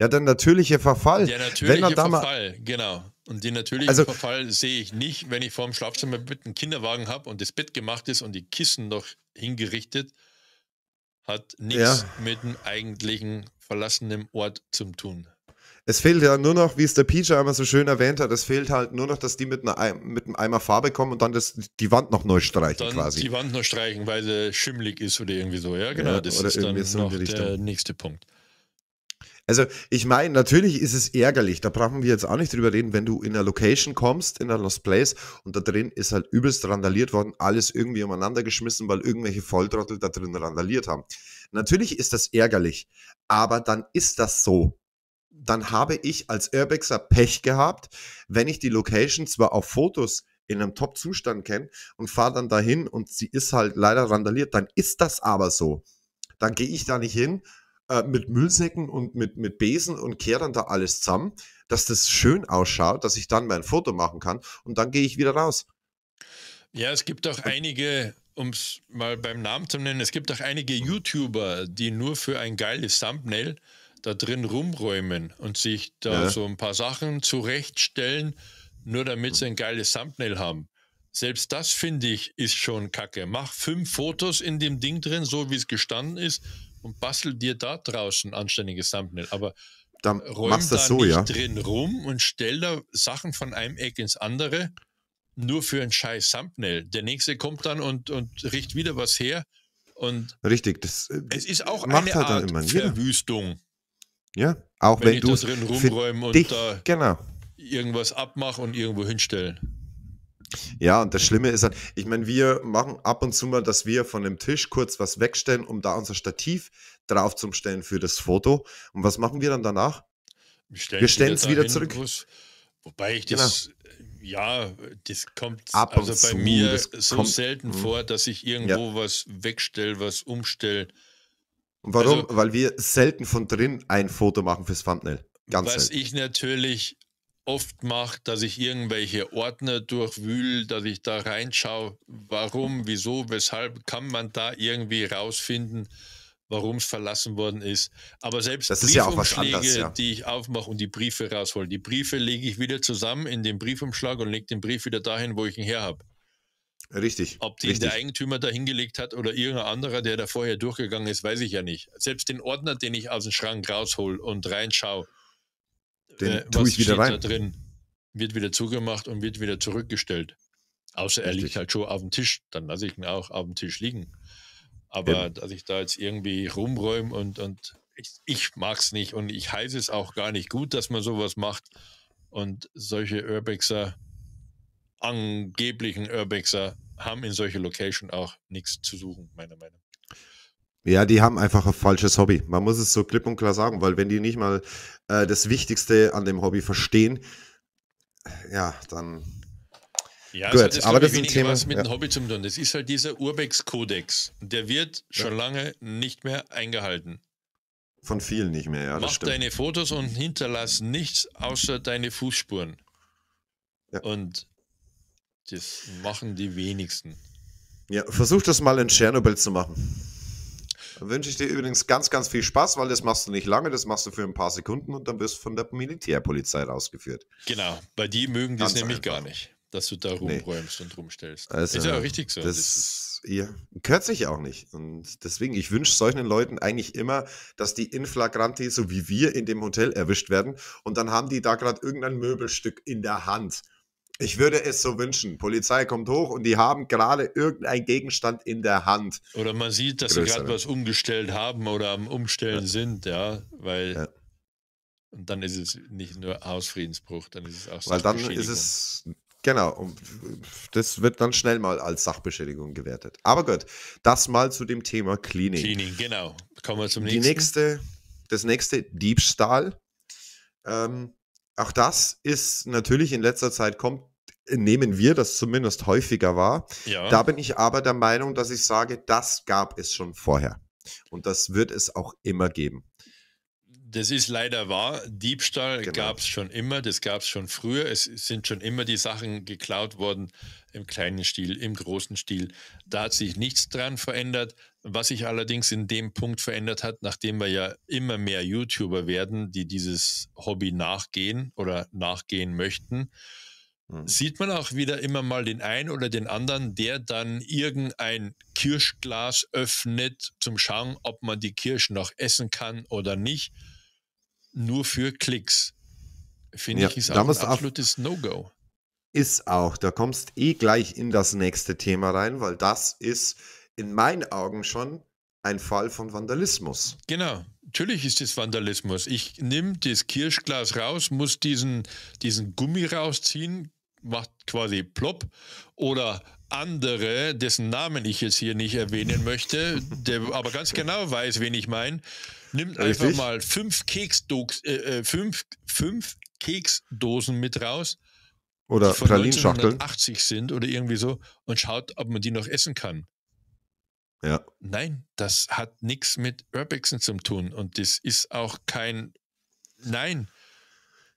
Ja, der natürliche Verfall. Der natürliche wenn Verfall, genau. Und den natürlichen also, Verfall sehe ich nicht, wenn ich vor dem Schlafzimmer einen Kinderwagen habe und das Bett gemacht ist und die Kissen noch hingerichtet, hat nichts ja. mit dem eigentlichen verlassenen Ort zu tun. Es fehlt ja nur noch, wie es der Peach einmal so schön erwähnt hat, es fehlt halt nur noch, dass die mit, einer, mit einem Eimer Farbe kommen und dann das, die Wand noch neu streichen dann quasi. Die Wand noch streichen, weil sie schimmelig ist oder irgendwie so. Ja, genau. Ja, das ist dann so noch der nächste Punkt. Also ich meine, natürlich ist es ärgerlich, da brauchen wir jetzt auch nicht drüber reden, wenn du in einer Location kommst, in einer Lost Place und da drin ist halt übelst randaliert worden, alles irgendwie umeinander geschmissen, weil irgendwelche Volltrottel da drin randaliert haben. Natürlich ist das ärgerlich, aber dann ist das so dann habe ich als Airbagser Pech gehabt, wenn ich die Location zwar auf Fotos in einem Top-Zustand kenne und fahre dann dahin und sie ist halt leider randaliert, dann ist das aber so. Dann gehe ich da nicht hin äh, mit Müllsäcken und mit, mit Besen und kehre dann da alles zusammen, dass das schön ausschaut, dass ich dann mein Foto machen kann und dann gehe ich wieder raus. Ja, es gibt auch äh. einige, um es mal beim Namen zu nennen, es gibt auch einige YouTuber, die nur für ein geiles Thumbnail da drin rumräumen und sich da ja. so ein paar Sachen zurechtstellen, nur damit sie ein geiles Thumbnail haben. Selbst das finde ich ist schon kacke. Mach fünf Fotos in dem Ding drin, so wie es gestanden ist, und bastel dir da draußen ein anständiges Thumbnail. Aber dann räum machst da das so, nicht ja? drin rum und stell da Sachen von einem Eck ins andere, nur für ein scheiß Thumbnail. Der nächste kommt dann und, und riecht wieder was her. Und Richtig, das äh, es ist auch eine halt Art Verwüstung. Ja, auch wenn, wenn ich du das drin rumräumen und dich, da genau. irgendwas abmache und irgendwo hinstellen. Ja, und das Schlimme ist halt, ich meine, wir machen ab und zu mal, dass wir von dem Tisch kurz was wegstellen, um da unser Stativ drauf zu stellen für das Foto. Und was machen wir dann danach? Stellen wir stellen es wieder hin, zurück. Wobei ich das, genau. ja, das kommt ab also bei zu, mir so kommt, selten mh. Hm. vor, dass ich irgendwo ja. was wegstelle, was umstelle. Warum? Also, Weil wir selten von drin ein Foto machen fürs Thumbnail. Ganz was selten. ich natürlich oft mache, dass ich irgendwelche Ordner durchwühle, dass ich da reinschaue, warum, wieso, weshalb, kann man da irgendwie rausfinden, warum es verlassen worden ist. Aber selbst das Briefumschläge, ja anderes, ja. die ich aufmache und die Briefe raushole, die Briefe lege ich wieder zusammen in den Briefumschlag und lege den Brief wieder dahin, wo ich ihn her habe. Richtig. Ob die richtig. der Eigentümer da hingelegt hat oder irgendein anderer, der da vorher durchgegangen ist, weiß ich ja nicht. Selbst den Ordner, den ich aus dem Schrank raushol und reinschaue, den äh, tue ich wieder rein. Da drin, wird wieder zugemacht und wird wieder zurückgestellt. Außer er liegt halt schon auf dem Tisch, dann lasse ich ihn auch auf dem Tisch liegen. Aber ja. dass ich da jetzt irgendwie rumräume und, und ich, ich mag es nicht und ich heiße es auch gar nicht gut, dass man sowas macht. Und solche Urbexer angeblichen Urbexer haben in solche Location auch nichts zu suchen, meiner Meinung. nach. Ja, die haben einfach ein falsches Hobby. Man muss es so klipp und klar sagen, weil wenn die nicht mal äh, das Wichtigste an dem Hobby verstehen, ja, dann. Ja, also Gut, also das aber das ist ein Thema, was mit ja. dem Hobby zu tun. Das ist halt dieser Urbex-Kodex. Der wird schon lange nicht mehr eingehalten. Von vielen nicht mehr, ja. Mach stimmt. deine Fotos und hinterlass nichts außer deine Fußspuren. Ja. Und das machen die wenigsten. Ja, versuch das mal in Tschernobyl zu machen. Dann wünsche ich dir übrigens ganz, ganz viel Spaß, weil das machst du nicht lange, das machst du für ein paar Sekunden und dann wirst du von der Militärpolizei rausgeführt. Genau, bei die mögen die es nämlich einfach. gar nicht, dass du da rumräumst nee. und rumstellst. Also, ist ja auch richtig so. Das, das ja, gehört sich auch nicht. Und deswegen, ich wünsche solchen Leuten eigentlich immer, dass die in Flagranti, so wie wir, in dem Hotel erwischt werden und dann haben die da gerade irgendein Möbelstück in der Hand ich würde es so wünschen. Polizei kommt hoch und die haben gerade irgendeinen Gegenstand in der Hand. Oder man sieht, dass Größere. sie gerade was umgestellt haben oder am Umstellen ja. sind, ja, weil ja. und dann ist es nicht nur Hausfriedensbruch, dann ist es auch Weil dann ist es genau und das wird dann schnell mal als Sachbeschädigung gewertet. Aber gut, das mal zu dem Thema Cleaning. Cleaning, genau. Kommen wir zum nächsten. Die nächste, das nächste Diebstahl. Ähm, auch das ist natürlich in letzter Zeit kommt, nehmen wir das zumindest häufiger wahr. Ja. Da bin ich aber der Meinung, dass ich sage, das gab es schon vorher. Und das wird es auch immer geben. Das ist leider wahr. Diebstahl genau. gab es schon immer, das gab es schon früher. Es sind schon immer die Sachen geklaut worden, im kleinen Stil, im großen Stil. Da hat sich nichts dran verändert. Was sich allerdings in dem Punkt verändert hat, nachdem wir ja immer mehr YouTuber werden, die dieses Hobby nachgehen oder nachgehen möchten, hm. sieht man auch wieder immer mal den einen oder den anderen, der dann irgendein Kirschglas öffnet, zum Schauen, ob man die Kirschen noch essen kann oder nicht, nur für Klicks. Finde ja, ich, ist auch ein absolutes No-Go. Ist auch. Da kommst eh gleich in das nächste Thema rein, weil das ist in meinen Augen schon ein Fall von Vandalismus. Genau, natürlich ist es Vandalismus. Ich nehme das Kirschglas raus, muss diesen, diesen Gummi rausziehen, macht quasi plopp oder andere, dessen Namen ich jetzt hier nicht erwähnen möchte, der aber ganz genau weiß, wen ich meine, nimmt Richtig? einfach mal fünf, äh, äh, fünf, fünf Keksdosen mit raus. Oder die von Pralinschachteln. 80 sind oder irgendwie so und schaut, ob man die noch essen kann. Ja. Nein, das hat nichts mit Urbexen zu tun und das ist auch kein. Nein,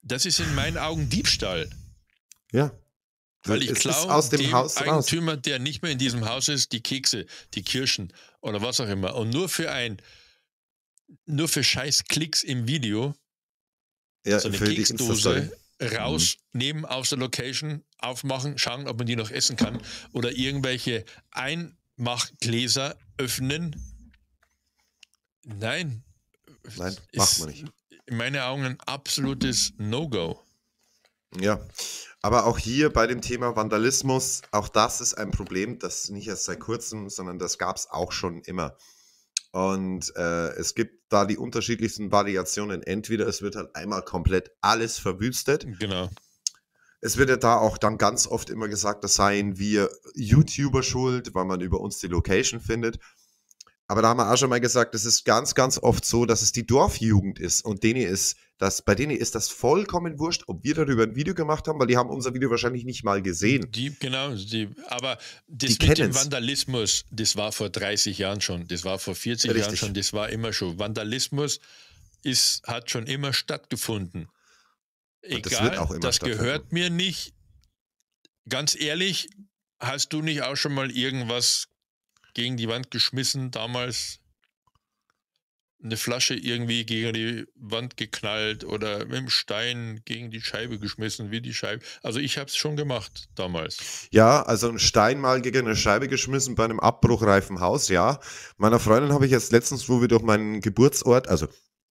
das ist in meinen Augen Diebstahl. Ja. Weil ich glaube, aus dem, dem Haus Eigentümer, raus. der nicht mehr in diesem Haus ist, die Kekse, die Kirschen oder was auch immer. Und nur für ein, nur für scheiß Klicks im Video, ja, so eine Keksdose rausnehmen mhm. aus der Location, aufmachen, schauen, ob man die noch essen kann oder irgendwelche ein mach Gläser öffnen. Nein. Nein, macht man nicht. In meinen Augen ein absolutes No-Go. Ja, aber auch hier bei dem Thema Vandalismus, auch das ist ein Problem, das nicht erst seit kurzem, sondern das gab es auch schon immer. Und äh, es gibt da die unterschiedlichsten Variationen. Entweder es wird halt einmal komplett alles verwüstet. Genau. Es wird ja da auch dann ganz oft immer gesagt, das seien wir YouTuber schuld, weil man über uns die Location findet. Aber da haben wir auch schon mal gesagt, es ist ganz, ganz oft so, dass es die Dorfjugend ist und denen ist das, bei denen ist das vollkommen wurscht, ob wir darüber ein Video gemacht haben, weil die haben unser Video wahrscheinlich nicht mal gesehen. Die, genau, die, aber das die mit dem Vandalismus, das war vor 30 Jahren schon, das war vor 40 Richtig. Jahren schon, das war immer schon. Vandalismus ist, hat schon immer stattgefunden. Egal, das auch das gehört mir nicht. Ganz ehrlich, hast du nicht auch schon mal irgendwas gegen die Wand geschmissen damals? Eine Flasche irgendwie gegen die Wand geknallt oder mit dem Stein gegen die Scheibe geschmissen, wie die Scheibe. Also ich habe es schon gemacht damals. Ja, also einen Stein mal gegen eine Scheibe geschmissen bei einem abbruchreifen Haus, ja. Meiner Freundin habe ich jetzt letztens, wo wir durch meinen Geburtsort, also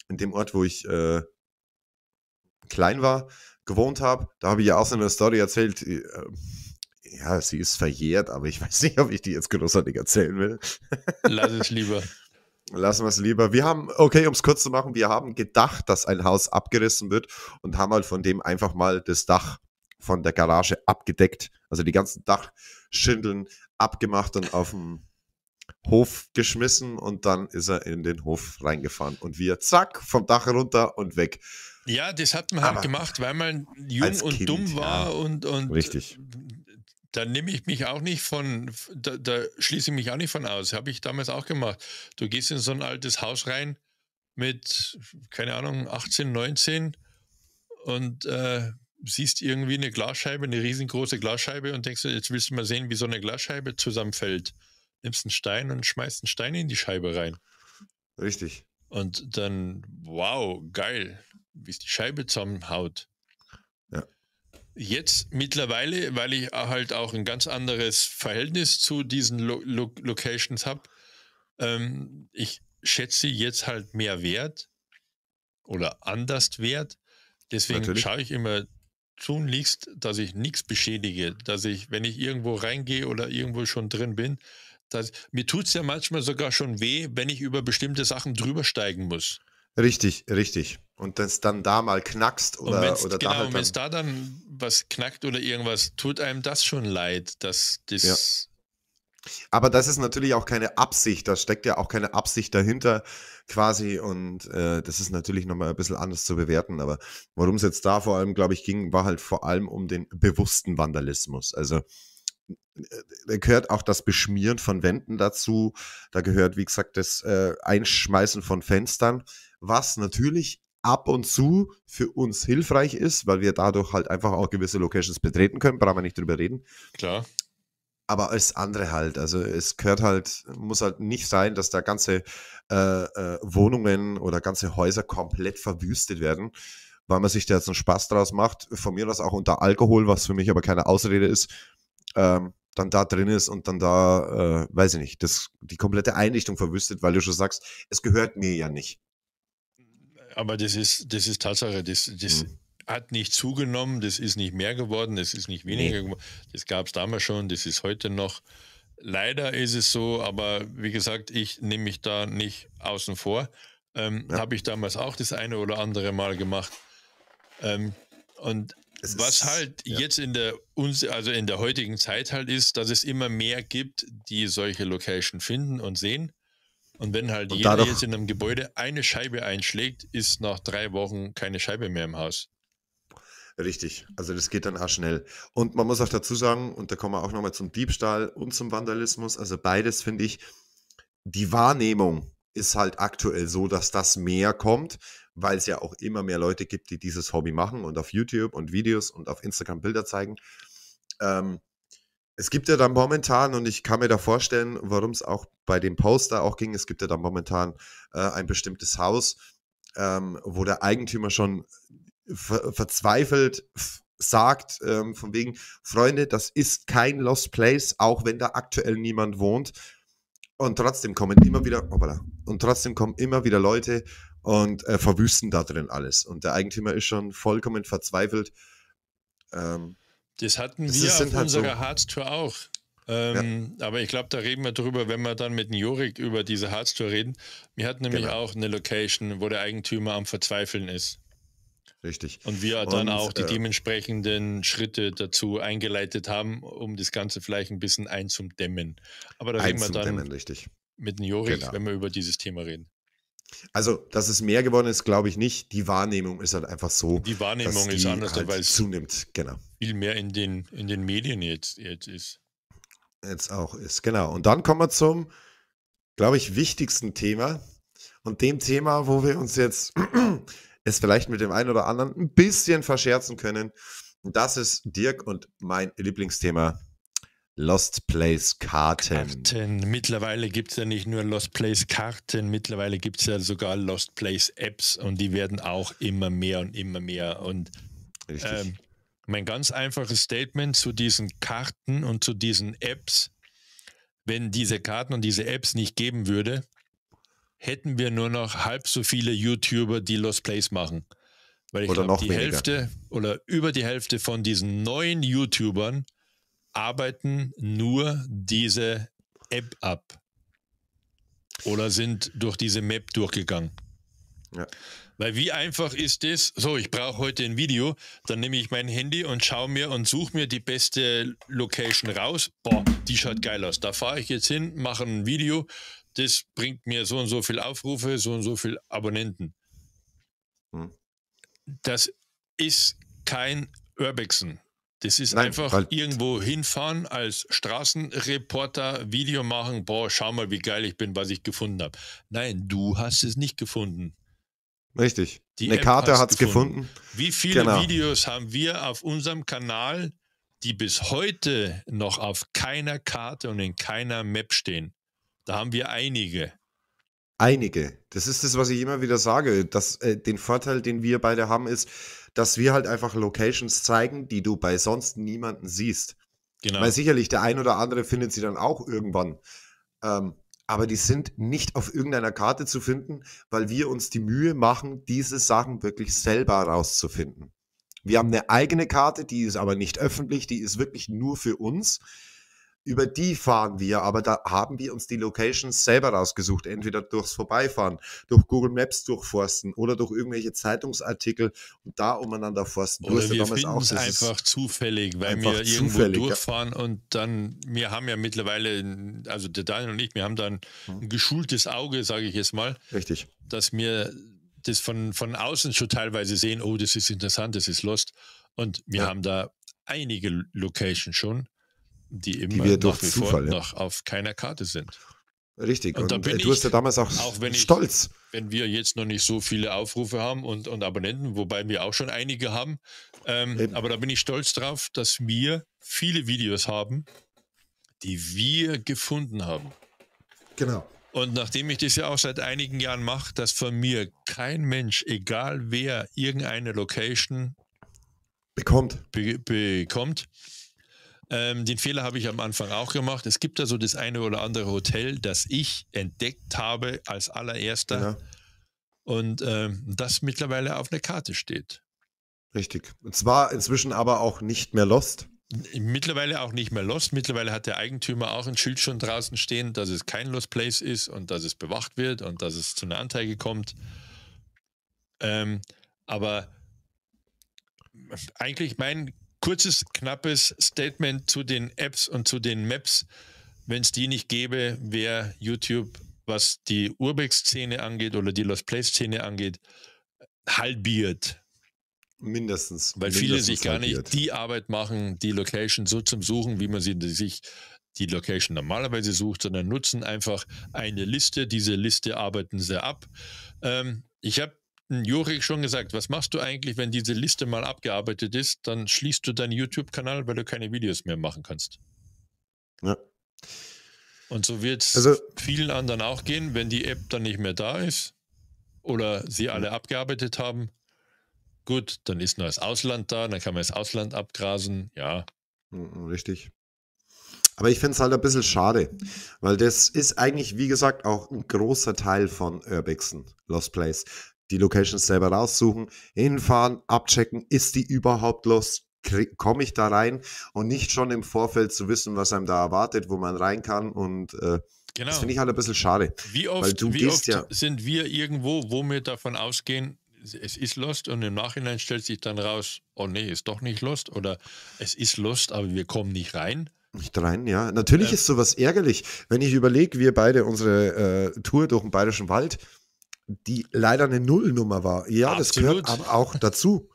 in dem Ort, wo ich äh, klein war, gewohnt habe. Da habe ich ja auch so eine Story erzählt. Äh, ja, sie ist verjährt, aber ich weiß nicht, ob ich die jetzt großartig erzählen will. Lass es lieber. Lassen wir es lieber. Wir haben, okay, um es kurz zu machen, wir haben gedacht, dass ein Haus abgerissen wird und haben halt von dem einfach mal das Dach von der Garage abgedeckt. Also die ganzen Dachschindeln abgemacht und auf dem Hof geschmissen und dann ist er in den Hof reingefahren. Und wir, zack, vom Dach runter und weg. Ja, das hat man halt Aber gemacht, weil man jung und kind, dumm war ja. und, und Richtig. Da nehme ich mich auch nicht von, da, da schließe ich mich auch nicht von aus. Habe ich damals auch gemacht. Du gehst in so ein altes Haus rein mit, keine Ahnung, 18, 19 und äh, siehst irgendwie eine Glasscheibe, eine riesengroße Glasscheibe und denkst, jetzt willst du mal sehen, wie so eine Glasscheibe zusammenfällt. Nimmst einen Stein und schmeißt einen Stein in die Scheibe rein. Richtig. Und dann, wow, geil wie es die Scheibe zusammenhaut. Ja. Jetzt mittlerweile, weil ich halt auch ein ganz anderes Verhältnis zu diesen Lo Lo Locations habe, ähm, ich schätze jetzt halt mehr Wert oder anders Wert. Deswegen Natürlich. schaue ich immer zunächst, dass ich nichts beschädige, dass ich, wenn ich irgendwo reingehe oder irgendwo schon drin bin, dass, mir tut es ja manchmal sogar schon weh, wenn ich über bestimmte Sachen drüber steigen muss. Richtig, richtig und das dann da mal knackst oder, und oder genau, da halt wenn es da dann was knackt oder irgendwas, tut einem das schon leid, dass das. Ja. Aber das ist natürlich auch keine Absicht, da steckt ja auch keine Absicht dahinter quasi und äh, das ist natürlich nochmal ein bisschen anders zu bewerten, aber worum es jetzt da vor allem, glaube ich, ging, war halt vor allem um den bewussten Vandalismus. Also da äh, äh, gehört auch das Beschmieren von Wänden dazu, da gehört, wie gesagt, das äh, Einschmeißen von Fenstern, was natürlich ab und zu für uns hilfreich ist, weil wir dadurch halt einfach auch gewisse Locations betreten können, brauchen wir nicht drüber reden. Klar. Aber alles andere halt, also es gehört halt, muss halt nicht sein, dass da ganze äh, äh, Wohnungen oder ganze Häuser komplett verwüstet werden, weil man sich da jetzt einen Spaß draus macht, von mir aus auch unter Alkohol, was für mich aber keine Ausrede ist, ähm, dann da drin ist und dann da, äh, weiß ich nicht, das, die komplette Einrichtung verwüstet, weil du schon sagst, es gehört mir ja nicht aber das ist, das ist Tatsache. Das, das mhm. hat nicht zugenommen, das ist nicht mehr geworden, das ist nicht weniger geworden. Das gab es damals schon, das ist heute noch. Leider ist es so, aber wie gesagt, ich nehme mich da nicht außen vor. Ähm, ja. Habe ich damals auch das eine oder andere Mal gemacht. Ähm, und es was halt ja. jetzt in der also in der heutigen Zeit halt ist, dass es immer mehr gibt, die solche Location finden und sehen. Und wenn halt und jeder dadurch, jetzt in einem Gebäude eine Scheibe einschlägt, ist nach drei Wochen keine Scheibe mehr im Haus. Richtig, also das geht dann auch schnell. Und man muss auch dazu sagen, und da kommen wir auch nochmal zum Diebstahl und zum Vandalismus, also beides finde ich, die Wahrnehmung ist halt aktuell so, dass das mehr kommt, weil es ja auch immer mehr Leute gibt, die dieses Hobby machen und auf YouTube und Videos und auf Instagram Bilder zeigen. Ähm, es gibt ja dann momentan, und ich kann mir da vorstellen, warum es auch bei dem Poster auch ging, es gibt ja dann momentan äh, ein bestimmtes Haus, ähm, wo der Eigentümer schon äh, ver verzweifelt sagt, ähm, von wegen, Freunde, das ist kein Lost Place, auch wenn da aktuell niemand wohnt. Und trotzdem kommen immer wieder, opala, und trotzdem kommen immer wieder Leute und äh, verwüsten da drin alles. Und der Eigentümer ist schon vollkommen verzweifelt. Ähm, das hatten das wir auf halt unserer so. Hardtour auch. Ähm, ja. Aber ich glaube, da reden wir drüber, wenn wir dann mit Jorik über diese Harztour reden. Wir hatten nämlich genau. auch eine Location, wo der Eigentümer am Verzweifeln ist. Richtig. Und wir dann Und, auch die äh, dementsprechenden Schritte dazu eingeleitet haben, um das Ganze vielleicht ein bisschen einzudämmen. Aber da reden wir dann dämmen, mit Jorik, genau. wenn wir über dieses Thema reden. Also, dass es mehr geworden ist, glaube ich nicht. Die Wahrnehmung ist halt einfach so. Die Wahrnehmung dass die ist anders, halt weil es zunimmt, genau. Viel mehr in den, in den Medien jetzt, jetzt ist. Jetzt auch ist, genau. Und dann kommen wir zum, glaube ich, wichtigsten Thema. Und dem Thema, wo wir uns jetzt es vielleicht mit dem einen oder anderen ein bisschen verscherzen können. Und das ist Dirk und mein Lieblingsthema, Lost Place Karten. Karten. Mittlerweile gibt es ja nicht nur Lost Place Karten, mittlerweile gibt es ja sogar Lost Place Apps und die werden auch immer mehr und immer mehr. Und ähm, mein ganz einfaches Statement zu diesen Karten und zu diesen Apps, wenn diese Karten und diese Apps nicht geben würde, hätten wir nur noch halb so viele YouTuber, die Lost Place machen. Weil ich glaube, die weniger. Hälfte oder über die Hälfte von diesen neuen YouTubern arbeiten nur diese App ab? Oder sind durch diese Map durchgegangen? Ja. Weil wie einfach ist es, so, ich brauche heute ein Video, dann nehme ich mein Handy und schaue mir und suche mir die beste Location raus. Boah, die schaut geil aus. Da fahre ich jetzt hin, mache ein Video, das bringt mir so und so viel Aufrufe, so und so viel Abonnenten. Hm. Das ist kein Urbexen. Das ist Nein, einfach irgendwo hinfahren als Straßenreporter, Video machen, boah, schau mal, wie geil ich bin, was ich gefunden habe. Nein, du hast es nicht gefunden. Richtig. Die Eine App Karte hat es gefunden. gefunden. Wie viele genau. Videos haben wir auf unserem Kanal, die bis heute noch auf keiner Karte und in keiner Map stehen? Da haben wir einige. Einige. Das ist das, was ich immer wieder sage. Dass, äh, den Vorteil, den wir beide haben, ist, dass wir halt einfach Locations zeigen, die du bei sonst niemanden siehst. Genau. Weil sicherlich der ein oder andere findet sie dann auch irgendwann. Ähm, aber die sind nicht auf irgendeiner Karte zu finden, weil wir uns die Mühe machen, diese Sachen wirklich selber rauszufinden. Wir haben eine eigene Karte, die ist aber nicht öffentlich, die ist wirklich nur für uns über die fahren wir, aber da haben wir uns die Locations selber rausgesucht, entweder durchs Vorbeifahren, durch Google Maps durchforsten oder durch irgendwelche Zeitungsartikel und da umeinander forsten. Oder du wir damals auch, es einfach zufällig, weil einfach wir irgendwo zufällig, durchfahren ja. und dann, wir haben ja mittlerweile, also der Daniel und ich, wir haben dann mhm. ein geschultes Auge, sage ich jetzt mal. Richtig. Dass wir das von, von außen schon teilweise sehen, oh, das ist interessant, das ist Lost. Und wir ja. haben da einige Locations schon die immer die wir durch Zufall ja. noch auf keiner Karte sind. Richtig. Und, und, bin äh, du hast ja damals auch, auch wenn stolz. Ich, wenn wir jetzt noch nicht so viele Aufrufe haben und, und Abonnenten, wobei wir auch schon einige haben, ähm, aber da bin ich stolz drauf, dass wir viele Videos haben, die wir gefunden haben. Genau. Und nachdem ich das ja auch seit einigen Jahren mache, dass von mir kein Mensch, egal wer, irgendeine Location bekommt, be bekommt ähm, den Fehler habe ich am Anfang auch gemacht. Es gibt da so das eine oder andere Hotel, das ich entdeckt habe als allererster ja. und ähm, das mittlerweile auf einer Karte steht. Richtig. Und zwar inzwischen aber auch nicht mehr Lost. Mittlerweile auch nicht mehr Lost. Mittlerweile hat der Eigentümer auch ein Schild schon draußen stehen, dass es kein Lost Place ist und dass es bewacht wird und dass es zu einer Anzeige kommt. Ähm, aber eigentlich mein kurzes, knappes Statement zu den Apps und zu den Maps. Wenn es die nicht gäbe, wäre YouTube, was die Urbex-Szene angeht oder die Lost Play-Szene angeht, halbiert. Mindestens. Weil mindestens viele sich gar halbiert. nicht die Arbeit machen, die Location so zum Suchen, wie man sie sich die Location normalerweise sucht, sondern nutzen einfach eine Liste. Diese Liste arbeiten sie ab. Ähm, ich habe hm, Jurik schon gesagt, was machst du eigentlich, wenn diese Liste mal abgearbeitet ist? Dann schließt du deinen YouTube-Kanal, weil du keine Videos mehr machen kannst. Ja. Und so wird es also, vielen anderen auch gehen, wenn die App dann nicht mehr da ist oder sie alle abgearbeitet haben. Gut, dann ist nur das Ausland da, dann kann man das Ausland abgrasen, ja. Mhm, richtig. Aber ich finde es halt ein bisschen schade, weil das ist eigentlich, wie gesagt, auch ein großer Teil von Urbexen, Lost Place die Locations selber raussuchen, hinfahren, abchecken, ist die überhaupt los, komme ich da rein und nicht schon im Vorfeld zu wissen, was einem da erwartet, wo man rein kann und äh, genau. das finde ich halt ein bisschen schade. Wie oft, wie oft ja sind wir irgendwo, wo wir davon ausgehen, es ist Lost und im Nachhinein stellt sich dann raus, oh nee, ist doch nicht Lost oder es ist Lost, aber wir kommen nicht rein. Nicht rein, ja. Natürlich ähm, ist sowas ärgerlich. Wenn ich überlege, wir beide unsere äh, Tour durch den Bayerischen Wald, die leider eine Nullnummer war. Ja, Absolut. das gehört aber auch dazu.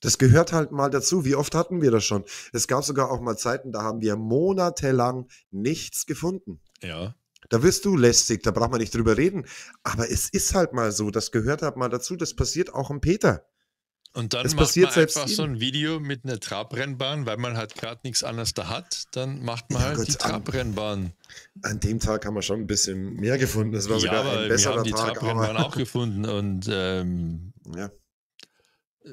Das gehört halt mal dazu. Wie oft hatten wir das schon? Es gab sogar auch mal Zeiten, da haben wir monatelang nichts gefunden. Ja. Da wirst du lästig, da braucht man nicht drüber reden. Aber es ist halt mal so, das gehört halt mal dazu, das passiert auch im Peter. Und dann das macht man einfach so ein Video mit einer Trabrennbahn, weil man halt gerade nichts anderes da hat. Dann macht man ja, halt Gott, die Trabrennbahn. An, an, dem Tag haben wir schon ein bisschen mehr gefunden. Das war ja, sogar ein besserer wir haben die Tag, Trabrennbahn auch gefunden und ähm, ja.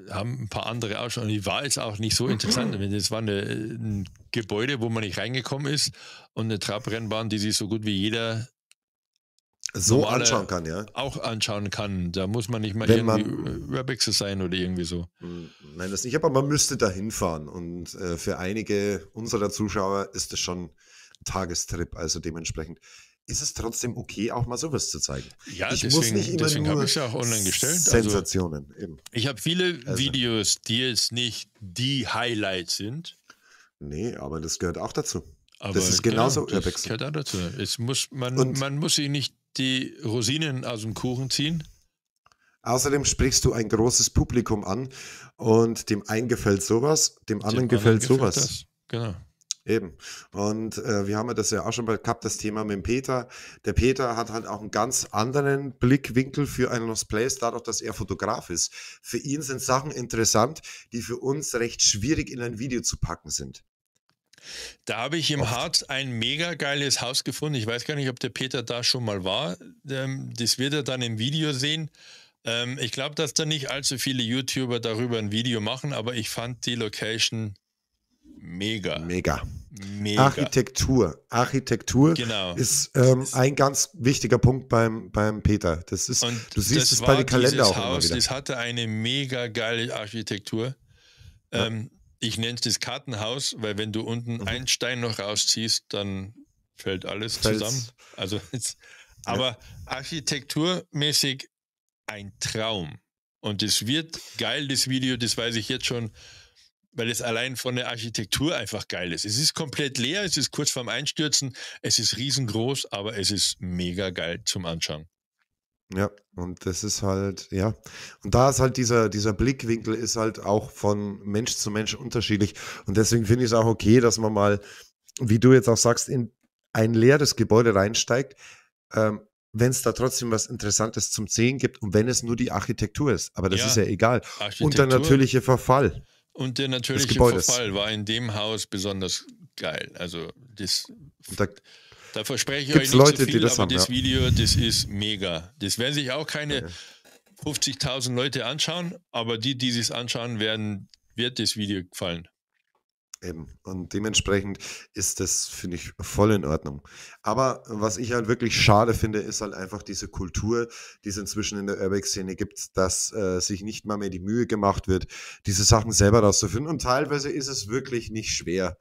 haben ein paar andere auch schon. Die war jetzt auch nicht so interessant. Es war eine, äh, ein Gebäude, wo man nicht reingekommen ist und eine Trabrennbahn, die sich so gut wie jeder so anschauen kann, ja. Auch anschauen kann. Da muss man nicht mal Wenn irgendwie Webexe sein oder irgendwie so. Hm, nein, das nicht, aber man müsste da hinfahren. Und äh, für einige unserer Zuschauer ist das schon ein Tagestrip, also dementsprechend ist es trotzdem okay, auch mal sowas zu zeigen. Ja, ich deswegen, habe ich es ja auch online gestellt. Also Sensationen. Also, eben. Ich habe viele also. Videos, die jetzt nicht die Highlights sind. Nee, aber das gehört auch dazu. Aber das ist genauso genau, Das gehört auch dazu. Es muss, man, man muss sich nicht die Rosinen aus dem Kuchen ziehen. Außerdem sprichst du ein großes Publikum an und dem einen gefällt sowas, dem anderen, dem gefällt, sowas. Gefällt genau. Eben. Und äh, wir haben ja das ja auch schon mal gehabt, das Thema mit dem Peter. Der Peter hat halt auch einen ganz anderen Blickwinkel für einen Lost Place, dadurch, dass er Fotograf ist. Für ihn sind Sachen interessant, die für uns recht schwierig in ein Video zu packen sind. Da habe ich im Oft. Harz ein mega geiles Haus gefunden. Ich weiß gar nicht, ob der Peter da schon mal war. Ähm, das wird er dann im Video sehen. Ähm, ich glaube, dass da nicht allzu viele YouTuber darüber ein Video machen, aber ich fand die Location mega. Mega. Mega. Architektur. Architektur genau. ist ähm, ein ganz wichtiger Punkt beim, beim Peter. Das ist, Und du siehst es bei den Kalender auch Haus, wieder. Das hatte eine mega geile Architektur. Ja. Ähm, ich nenne es das Kartenhaus, weil wenn du unten mhm. einen Stein noch rausziehst, dann fällt alles Fällt's. zusammen. Also jetzt, aber ja. architekturmäßig ein Traum. Und es wird geil, das Video, das weiß ich jetzt schon, weil es allein von der Architektur einfach geil ist. Es ist komplett leer, es ist kurz vorm Einstürzen, es ist riesengroß, aber es ist mega geil zum Anschauen. Ja, und das ist halt, ja. Und da ist halt dieser, dieser Blickwinkel ist halt auch von Mensch zu Mensch unterschiedlich. Und deswegen finde ich es auch okay, dass man mal, wie du jetzt auch sagst, in ein leeres Gebäude reinsteigt, ähm, wenn es da trotzdem was Interessantes zum Sehen gibt und wenn es nur die Architektur ist. Aber das ja, ist ja egal. Und der natürliche Verfall. Und der natürliche Verfall war in dem Haus besonders geil. Also das. Und da, da verspreche ich Gibt's euch nicht Leute, so viel, das aber haben, das Video, ja. das ist mega. Das werden sich auch keine okay. 50.000 Leute anschauen, aber die, die es anschauen werden, wird das Video gefallen. Eben. Und dementsprechend ist das, finde ich, voll in Ordnung. Aber was ich halt wirklich schade finde, ist halt einfach diese Kultur, die es inzwischen in der Urbex-Szene gibt, dass äh, sich nicht mal mehr die Mühe gemacht wird, diese Sachen selber rauszufinden. Und teilweise ist es wirklich nicht schwer.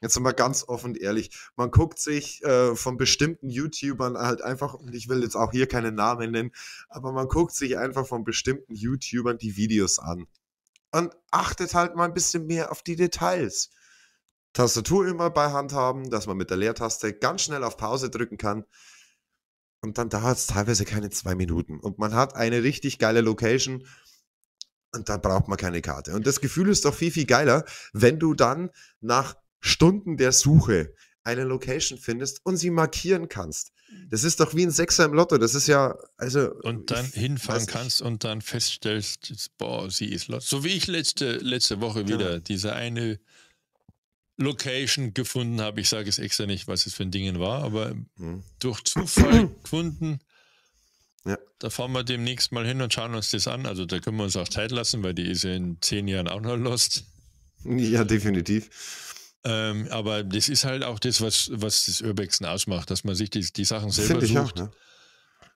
Jetzt sind wir ganz offen und ehrlich. Man guckt sich äh, von bestimmten YouTubern halt einfach, und ich will jetzt auch hier keine Namen nennen, aber man guckt sich einfach von bestimmten YouTubern die Videos an. Und achtet halt mal ein bisschen mehr auf die Details. Tastatur immer bei Hand haben, dass man mit der Leertaste ganz schnell auf Pause drücken kann. Und dann dauert es teilweise keine zwei Minuten. Und man hat eine richtig geile Location und da braucht man keine Karte. Und das Gefühl ist doch viel, viel geiler, wenn du dann nach Stunden der Suche eine Location findest und sie markieren kannst. Mhm. Das ist doch wie ein Sechser im Lotto. Das ist ja, also. Und dann hinfahren kannst und dann feststellst, boah, sie ist Lotto. So wie ich letzte, letzte Woche ja. Genau. wieder diese eine Location gefunden habe. Ich sage es extra nicht, was es für ein Ding war, aber hm. durch Zufall gefunden. Ja. Da fahren wir demnächst mal hin und schauen uns das an. Also da können wir uns auch Zeit lassen, weil die ist in zehn Jahren auch noch lost. Ja, definitiv. Ähm, aber das ist halt auch das, was, was das Urbexen ausmacht, dass man sich die, die Sachen selber das sucht. Auch, ne?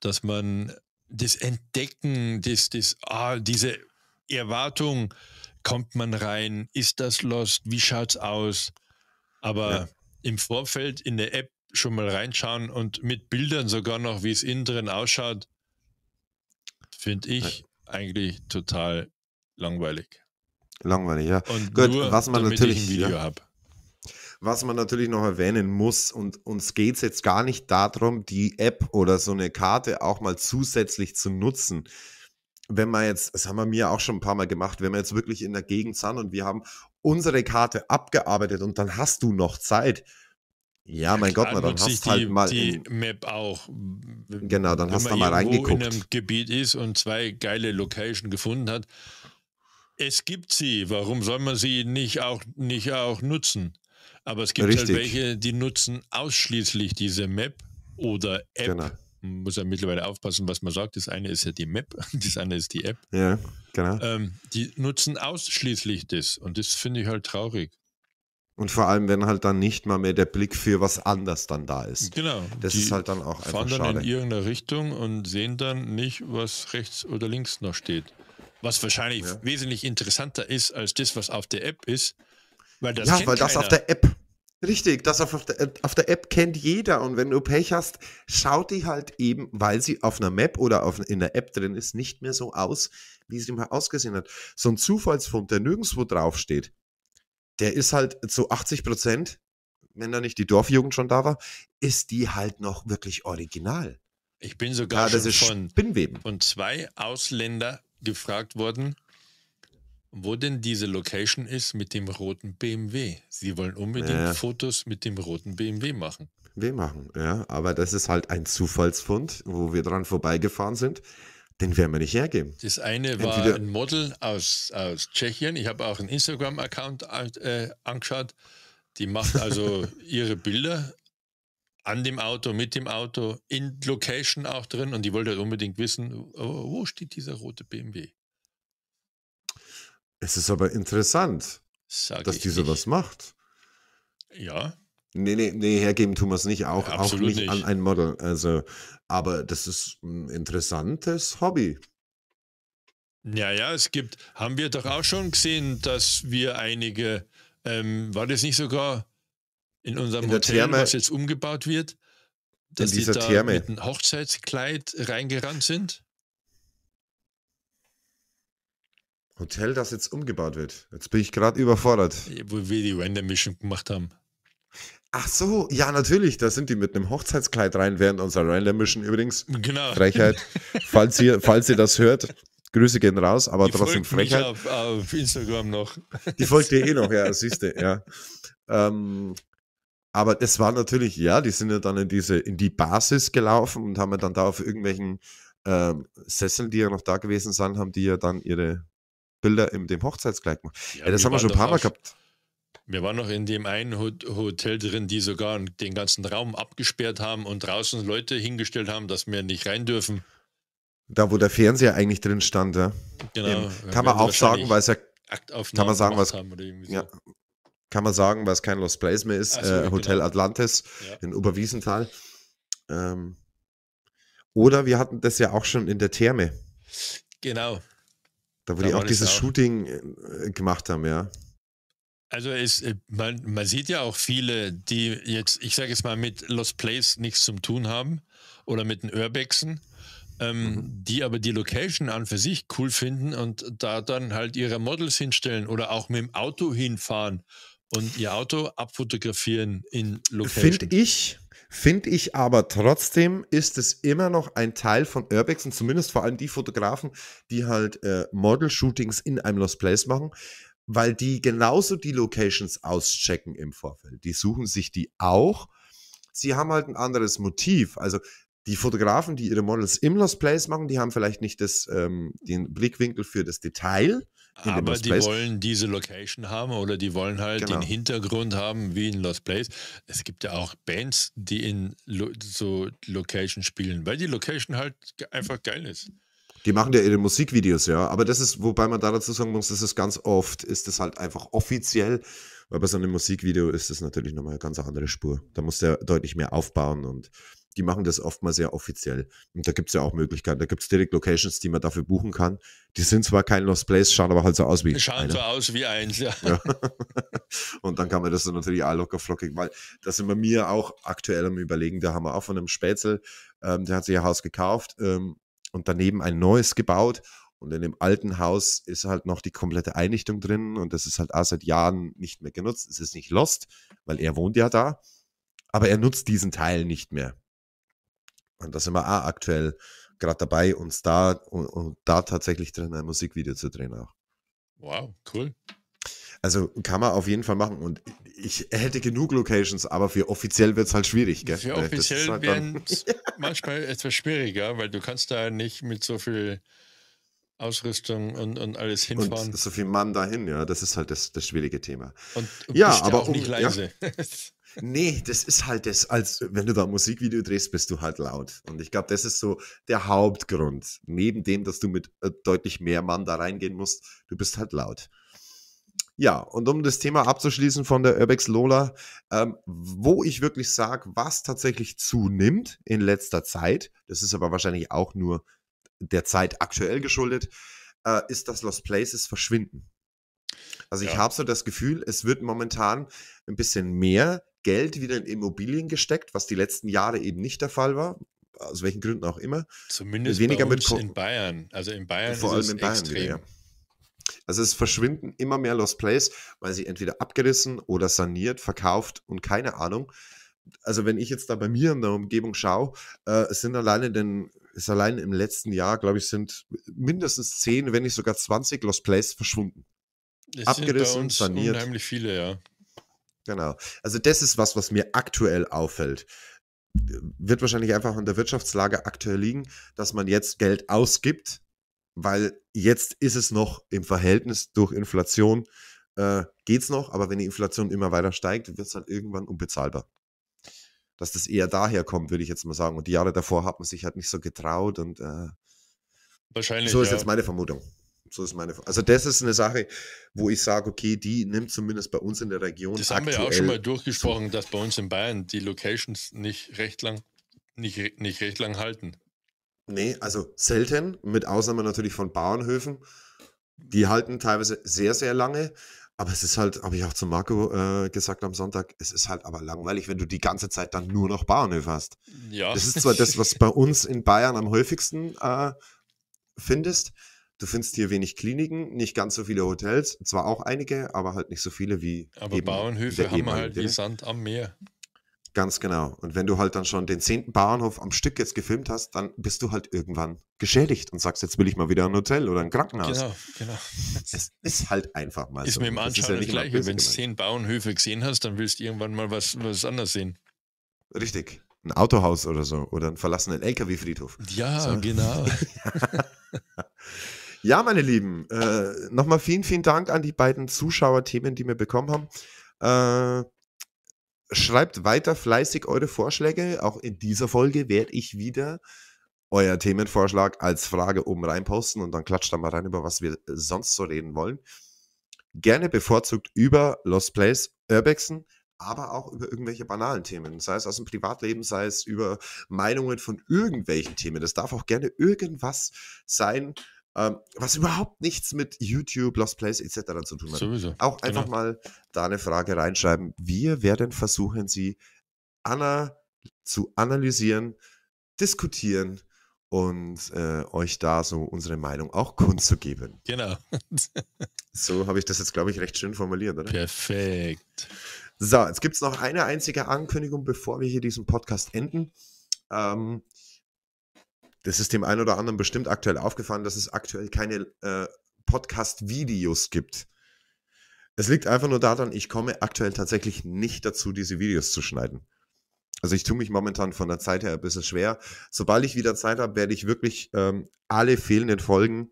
Dass man das Entdecken, das, das, ah, diese Erwartung, kommt man rein, ist das Lost, wie schaut es aus? Aber ja. im Vorfeld in der App schon mal reinschauen und mit Bildern sogar noch, wie es innen drin ausschaut, finde ich ja. eigentlich total langweilig. Langweilig, ja. Und Gut, nur, was man natürlich ich ein Video ja. habe was man natürlich noch erwähnen muss, und uns geht es jetzt gar nicht darum, die App oder so eine Karte auch mal zusätzlich zu nutzen. Wenn man jetzt, das haben wir mir auch schon ein paar Mal gemacht, wenn wir jetzt wirklich in der Gegend sind und wir haben unsere Karte abgearbeitet und dann hast du noch Zeit, ja, mein Klar, Gott, man, dann hast du halt mal. Die in, Map auch. Genau, dann hast du da mal reingeguckt. Wenn man in einem Gebiet ist und zwei geile Location gefunden hat, es gibt sie. Warum soll man sie nicht auch, nicht auch nutzen? Aber es gibt halt Richtig. halt welche, die nutzen ausschließlich diese Map oder App. Genau. Man muss ja mittlerweile aufpassen, was man sagt. Das eine ist ja die Map, das andere ist die App. Ja, genau. Ähm, die nutzen ausschließlich das und das finde ich halt traurig. Und vor allem, wenn halt dann nicht mal mehr der Blick für was anders dann da ist. Genau. Das ist halt dann auch einfach fahren dann schade. in irgendeiner Richtung und sehen dann nicht, was rechts oder links noch steht. Was wahrscheinlich ja. wesentlich interessanter ist als das, was auf der App ist, weil das ja, weil keiner. das auf der App. Richtig, das auf, auf, der, auf der App kennt jeder und wenn du Pech hast, schaut die halt eben, weil sie auf einer Map oder auf, in der App drin ist, nicht mehr so aus, wie sie mal ausgesehen hat. So ein Zufallsfund, der nirgendwo draufsteht, der ist halt zu 80 Prozent, wenn da nicht die Dorfjugend schon da war, ist die halt noch wirklich original. Ich bin sogar ja, schon von, von zwei Ausländer gefragt worden, wo denn diese Location ist mit dem roten BMW. Sie wollen unbedingt ja. Fotos mit dem roten BMW machen. Wir machen, ja. Aber das ist halt ein Zufallsfund, wo wir dran vorbeigefahren sind. Den werden wir nicht hergeben. Das eine war Entweder ein Model aus, aus Tschechien. Ich habe auch einen Instagram-Account äh, angeschaut. Die macht also ihre Bilder an dem Auto, mit dem Auto, in Location auch drin. Und die wollte unbedingt wissen, wo steht dieser rote BMW? Es ist aber interessant, Sag dass die sowas nicht. macht. Ja. Nee, nee, nee, hergeben tun wir es nicht. Auch, auch nicht, nicht, an ein Model. Also, aber das ist ein interessantes Hobby. Naja, es gibt, haben wir doch auch schon gesehen, dass wir einige, ähm, war das nicht sogar in unserem in Hotel, Therme, was jetzt umgebaut wird, dass die da Therme. mit einem Hochzeitskleid reingerannt sind? Hotel, das jetzt umgebaut wird. Jetzt bin ich gerade überfordert. Wo wir die Random Mission gemacht haben. Ach so, ja, natürlich. Da sind die mit einem Hochzeitskleid rein während unserer Random Mission übrigens. Genau. Frechheit. falls, ihr, falls ihr das hört, Grüße gehen raus, aber die trotzdem Frechheit. Auf, auf, Instagram noch. Die folgt ihr eh noch, ja, siehst du, ja. Ähm, aber das war natürlich, ja, die sind ja dann in diese, in die Basis gelaufen und haben dann da auf irgendwelchen ähm, Sesseln, die ja noch da gewesen sind, haben die ja dann ihre Bilder im dem Hochzeitskleid machen. Ja, Ey, das haben wir schon ein paar Mal gehabt. Wir waren noch in dem einen Hotel drin, die sogar den ganzen Raum abgesperrt haben und draußen Leute hingestellt haben, dass wir nicht rein dürfen. Da, wo der Fernseher eigentlich drin stand, ja. Genau. Eben. Kann man auch sagen, weil es ja. Kann man sagen, was. Kann man sagen, was kein Lost Place mehr ist. So, äh, genau. Hotel genau. Atlantis ja. in Oberwiesenthal. Ähm, oder wir hatten das ja auch schon in der Therme. Genau, da, wo da die auch dieses auch. Shooting äh, gemacht haben, ja. Also es, äh, man, man, sieht ja auch viele, die jetzt, ich sage jetzt mal, mit Lost Place nichts zu tun haben oder mit den Urbexen, ähm, mhm. die aber die Location an für sich cool finden und da dann halt ihre Models hinstellen oder auch mit dem Auto hinfahren und ihr Auto abfotografieren in Location. Finde ich, Finde ich aber trotzdem ist es immer noch ein Teil von Urbex und zumindest vor allem die Fotografen, die halt äh, Model-Shootings in einem Lost Place machen, weil die genauso die Locations auschecken im Vorfeld. Die suchen sich die auch. Sie haben halt ein anderes Motiv. Also die Fotografen, die ihre Models im Lost Place machen, die haben vielleicht nicht das, ähm, den Blickwinkel für das Detail, aber die wollen diese Location haben oder die wollen halt genau. den Hintergrund haben wie in Lost Place. Es gibt ja auch Bands, die in Lo so Location spielen, weil die Location halt einfach geil ist. Die machen ja ihre Musikvideos, ja. Aber das ist, wobei man da dazu sagen muss, das ist ganz oft, ist das halt einfach offiziell. Weil bei so einem Musikvideo ist das natürlich nochmal eine ganz andere Spur. Da muss der deutlich mehr aufbauen und die machen das oft mal sehr offiziell. Und da gibt es ja auch Möglichkeiten. Da gibt es direkt Locations, die man dafür buchen kann. Die sind zwar kein Lost Place, schauen aber halt so aus wie eins. Schauen eine. so aus wie eins, ja. ja. Und dann kann man das dann natürlich auch locker flockig, weil da sind wir mir auch aktuell am Überlegen. Da haben wir auch von einem Spätzl, ähm, der hat sich ein Haus gekauft ähm, und daneben ein neues gebaut. Und in dem alten Haus ist halt noch die komplette Einrichtung drin und das ist halt auch seit Jahren nicht mehr genutzt. Es ist nicht lost, weil er wohnt ja da, aber er nutzt diesen Teil nicht mehr. Ah, und da sind wir auch aktuell gerade dabei, uns da und, und, da tatsächlich drin ein Musikvideo zu drehen auch. Wow, cool. Also kann man auf jeden Fall machen. Und ich hätte genug Locations, aber für offiziell wird es halt schwierig, gell? Für offiziell halt werden es manchmal etwas schwieriger, weil du kannst da nicht mit so viel Ausrüstung und, und alles hinfahren. Und so viel Mann dahin, ja, das ist halt das, das schwierige Thema. Und, und ja, aber auch nicht leise. Ja. Nee, das ist halt das, als wenn du da ein Musikvideo drehst, bist du halt laut. Und ich glaube, das ist so der Hauptgrund. Neben dem, dass du mit äh, deutlich mehr Mann da reingehen musst, du bist halt laut. Ja, und um das Thema abzuschließen von der Urbex Lola, ähm, wo ich wirklich sage, was tatsächlich zunimmt in letzter Zeit, das ist aber wahrscheinlich auch nur der Zeit aktuell geschuldet, äh, ist, dass Lost Places verschwinden. Also ja. ich habe so das Gefühl, es wird momentan ein bisschen mehr Geld wieder in Immobilien gesteckt, was die letzten Jahre eben nicht der Fall war, aus welchen Gründen auch immer. Zumindest weniger mit in Bayern. Also in Bayern vor allem in Bayern extrem. Wieder, ja. Also es verschwinden immer mehr Lost Place, weil sie entweder abgerissen oder saniert, verkauft und keine Ahnung. Also wenn ich jetzt da bei mir in der Umgebung schaue, äh, es sind alleine den, ist allein im letzten Jahr, glaube ich, sind mindestens 10, wenn nicht sogar 20 Lost Place verschwunden. Es abgerissen, sind bei uns saniert. Unheimlich viele, ja. Genau. Also das ist was, was mir aktuell auffällt. Wird wahrscheinlich einfach an der Wirtschaftslage aktuell liegen, dass man jetzt Geld ausgibt, weil jetzt ist es noch im Verhältnis durch Inflation äh, es noch, aber wenn die Inflation immer weiter steigt, wird es dann irgendwann unbezahlbar. Dass das eher daher kommt, würde ich jetzt mal sagen. Und die Jahre davor hat man sich halt nicht so getraut und äh, wahrscheinlich. So ist ja. jetzt meine Vermutung. So ist meine. Also das ist eine Sache, wo ich sage, okay, die nimmt zumindest bei uns in der Region. Das haben wir ja auch schon mal durchgesprochen, dass bei uns in Bayern die Locations nicht recht lang, nicht, nicht recht lang halten. Nee, also selten, mit Ausnahme natürlich von Bauernhöfen. Die halten teilweise sehr, sehr lange. Aber es ist halt, habe ich auch zu Marco äh, gesagt am Sonntag, es ist halt aber langweilig, wenn du die ganze Zeit dann nur noch Bauernhöfe hast. Ja. Das ist zwar das, was bei uns in Bayern am häufigsten äh, findest, Du findest hier wenig Kliniken, nicht ganz so viele Hotels, zwar auch einige, aber halt nicht so viele wie. Aber Bauernhöfe haben wir halt wie Sand am Meer. Ganz genau. Und wenn du halt dann schon den zehnten Bauernhof am Stück jetzt gefilmt hast, dann bist du halt irgendwann geschädigt und sagst, jetzt will ich mal wieder ein Hotel oder ein Krankenhaus. Genau, genau. Es ist halt einfach mal ist so. Mir im Anschauen das ist ja nicht gleich, wenn du zehn Bauernhöfe gesehen hast, dann willst du irgendwann mal was, was anderes sehen. Richtig. Ein Autohaus oder so oder einen verlassenen LKW-Friedhof. Ja, so. genau. Ja, meine Lieben, äh, nochmal vielen, vielen Dank an die beiden Zuschauer-Themen, die wir bekommen haben. Äh, schreibt weiter fleißig eure Vorschläge. Auch in dieser Folge werde ich wieder euer Themenvorschlag als Frage oben reinposten und dann klatscht da mal rein, über was wir sonst so reden wollen. Gerne bevorzugt über Lost Place, Urbexen, aber auch über irgendwelche banalen Themen, sei es aus dem Privatleben, sei es über Meinungen von irgendwelchen Themen. Das darf auch gerne irgendwas sein, ähm, was überhaupt nichts mit YouTube, Lost Place etc. zu tun hat. Sowieso. Auch genau. einfach genau. mal da eine Frage reinschreiben. Wir werden versuchen, sie Anna zu analysieren, diskutieren und äh, euch da so unsere Meinung auch kundzugeben. Genau. so habe ich das jetzt, glaube ich, recht schön formuliert, oder? Perfekt. So, jetzt gibt es noch eine einzige Ankündigung, bevor wir hier diesen Podcast enden. Ähm, das ist dem einen oder anderen bestimmt aktuell aufgefallen, dass es aktuell keine äh, Podcast-Videos gibt. Es liegt einfach nur daran, ich komme aktuell tatsächlich nicht dazu, diese Videos zu schneiden. Also ich tue mich momentan von der Zeit her ein bisschen schwer. Sobald ich wieder Zeit habe, werde ich wirklich ähm, alle fehlenden Folgen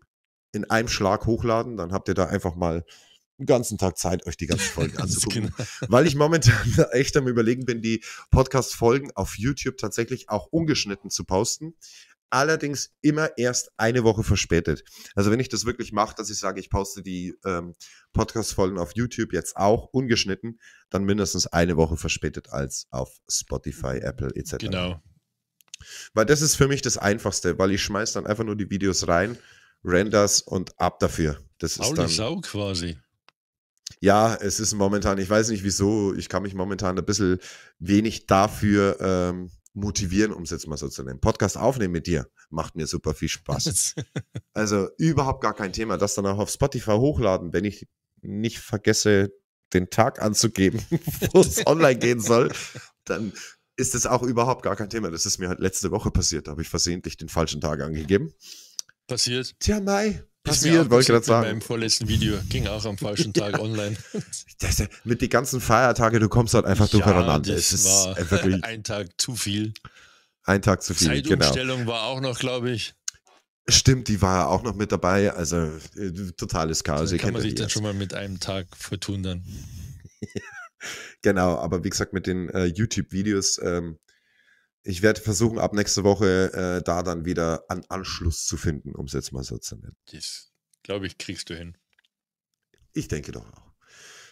in einem Schlag hochladen. Dann habt ihr da einfach mal einen ganzen Tag Zeit, euch die ganzen Folgen anzugucken. Genau. Weil ich momentan echt am überlegen bin, die Podcast-Folgen auf YouTube tatsächlich auch ungeschnitten zu posten allerdings immer erst eine Woche verspätet. Also wenn ich das wirklich mache, dass ich sage, ich poste die ähm, Podcast-Folgen auf YouTube jetzt auch ungeschnitten, dann mindestens eine Woche verspätet als auf Spotify, Apple etc. Genau. Weil das ist für mich das Einfachste, weil ich schmeiß dann einfach nur die Videos rein, renders und ab dafür. Das ist dann, Sau quasi. Ja, es ist momentan, ich weiß nicht wieso, ich kann mich momentan ein bisschen wenig dafür ähm, motivieren, um es jetzt mal so zu nennen. Podcast aufnehmen mit dir macht mir super viel Spaß. also überhaupt gar kein Thema. Das dann auch auf Spotify hochladen, wenn ich nicht vergesse, den Tag anzugeben, wo es online gehen soll, dann ist es auch überhaupt gar kein Thema. Das ist mir halt letzte Woche passiert. Da habe ich versehentlich den falschen Tag angegeben. Passiert. Tja, Mai, Passiert, wollte ich gerade sagen. In meinem vorletzten Video ging auch am falschen Tag ja. online. Das, mit den ganzen Feiertage, du kommst halt einfach ja, durcheinander. Das es war äh, ist ein Tag zu viel. Ein Tag zu viel, Zeitumstellung genau. Zeitumstellung war auch noch, glaube ich. Stimmt, die war ja auch noch mit dabei. Also äh, totales Chaos. Also, kann man sich dann schon mal mit einem Tag vertun dann. genau, aber wie gesagt, mit den äh, YouTube-Videos ähm, ich werde versuchen, ab nächste Woche äh, da dann wieder einen Anschluss zu finden, um es jetzt mal so zu nennen. Das, glaube ich, kriegst du hin. Ich denke doch auch.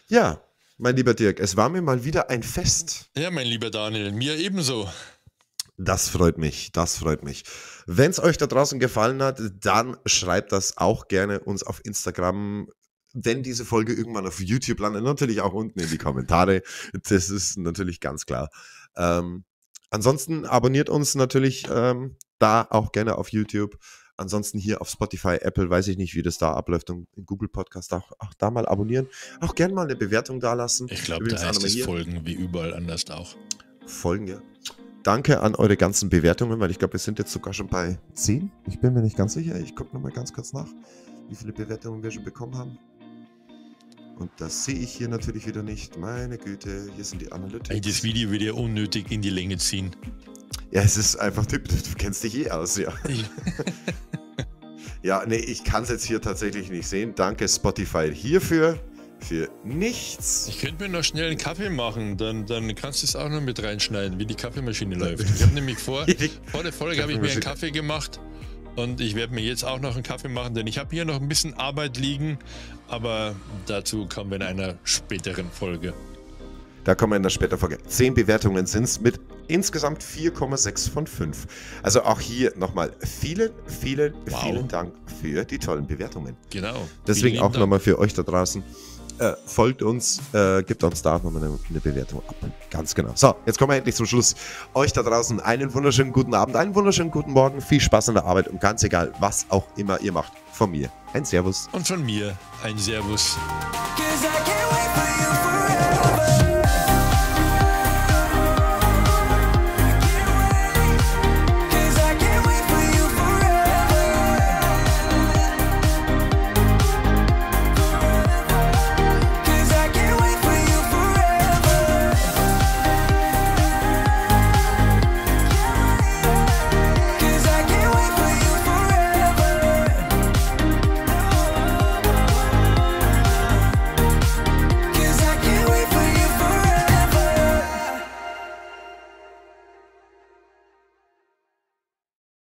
Ja, mein lieber Dirk, es war mir mal wieder ein Fest. Ja, mein lieber Daniel, mir ebenso. Das freut mich, das freut mich. Wenn es euch da draußen gefallen hat, dann schreibt das auch gerne uns auf Instagram, wenn diese Folge irgendwann auf YouTube landet, natürlich auch unten in die Kommentare. Das ist natürlich ganz klar. Ähm, Ansonsten abonniert uns natürlich ähm, da auch gerne auf YouTube. Ansonsten hier auf Spotify, Apple, weiß ich nicht, wie das da abläuft. Und in Google Podcast auch, auch da mal abonnieren. Auch gerne mal eine Bewertung dalassen. Ich glaube, da heißt es folgen, wie überall anders auch. Folgen, ja. Danke an eure ganzen Bewertungen, weil ich glaube, wir sind jetzt sogar schon bei 10. Ich bin mir nicht ganz sicher. Ich gucke nochmal ganz kurz nach, wie viele Bewertungen wir schon bekommen haben. Und das sehe ich hier natürlich wieder nicht. Meine Güte, hier sind die Analytics. Ey, das Video wird ja unnötig in die Länge ziehen. Ja, es ist einfach, du, du kennst dich eh aus, ja. ja, nee, ich kann es jetzt hier tatsächlich nicht sehen. Danke Spotify hierfür. Für nichts. Ich könnte mir noch schnell einen Kaffee machen, dann, dann kannst du es auch noch mit reinschneiden, wie die Kaffeemaschine läuft. Ich habe nämlich vor, vor der Folge habe ich mir einen Kaffee gemacht und ich werde mir jetzt auch noch einen Kaffee machen, denn ich habe hier noch ein bisschen Arbeit liegen. Aber dazu kommen wir in einer späteren Folge. Da kommen wir in der späteren Folge. Zehn Bewertungen sind es mit insgesamt 4,6 von 5. Also auch hier nochmal vielen, vielen, wow. vielen Dank für die tollen Bewertungen. Genau. Deswegen vielen auch nochmal für euch da draußen äh, folgt uns, äh, gibt uns da nochmal eine, eine Bewertung ab. Ganz genau. So, jetzt kommen wir endlich zum Schluss. Euch da draußen einen wunderschönen guten Abend, einen wunderschönen guten Morgen, viel Spaß an der Arbeit und ganz egal, was auch immer ihr macht. Von mir ein Servus. Und von mir ein Servus.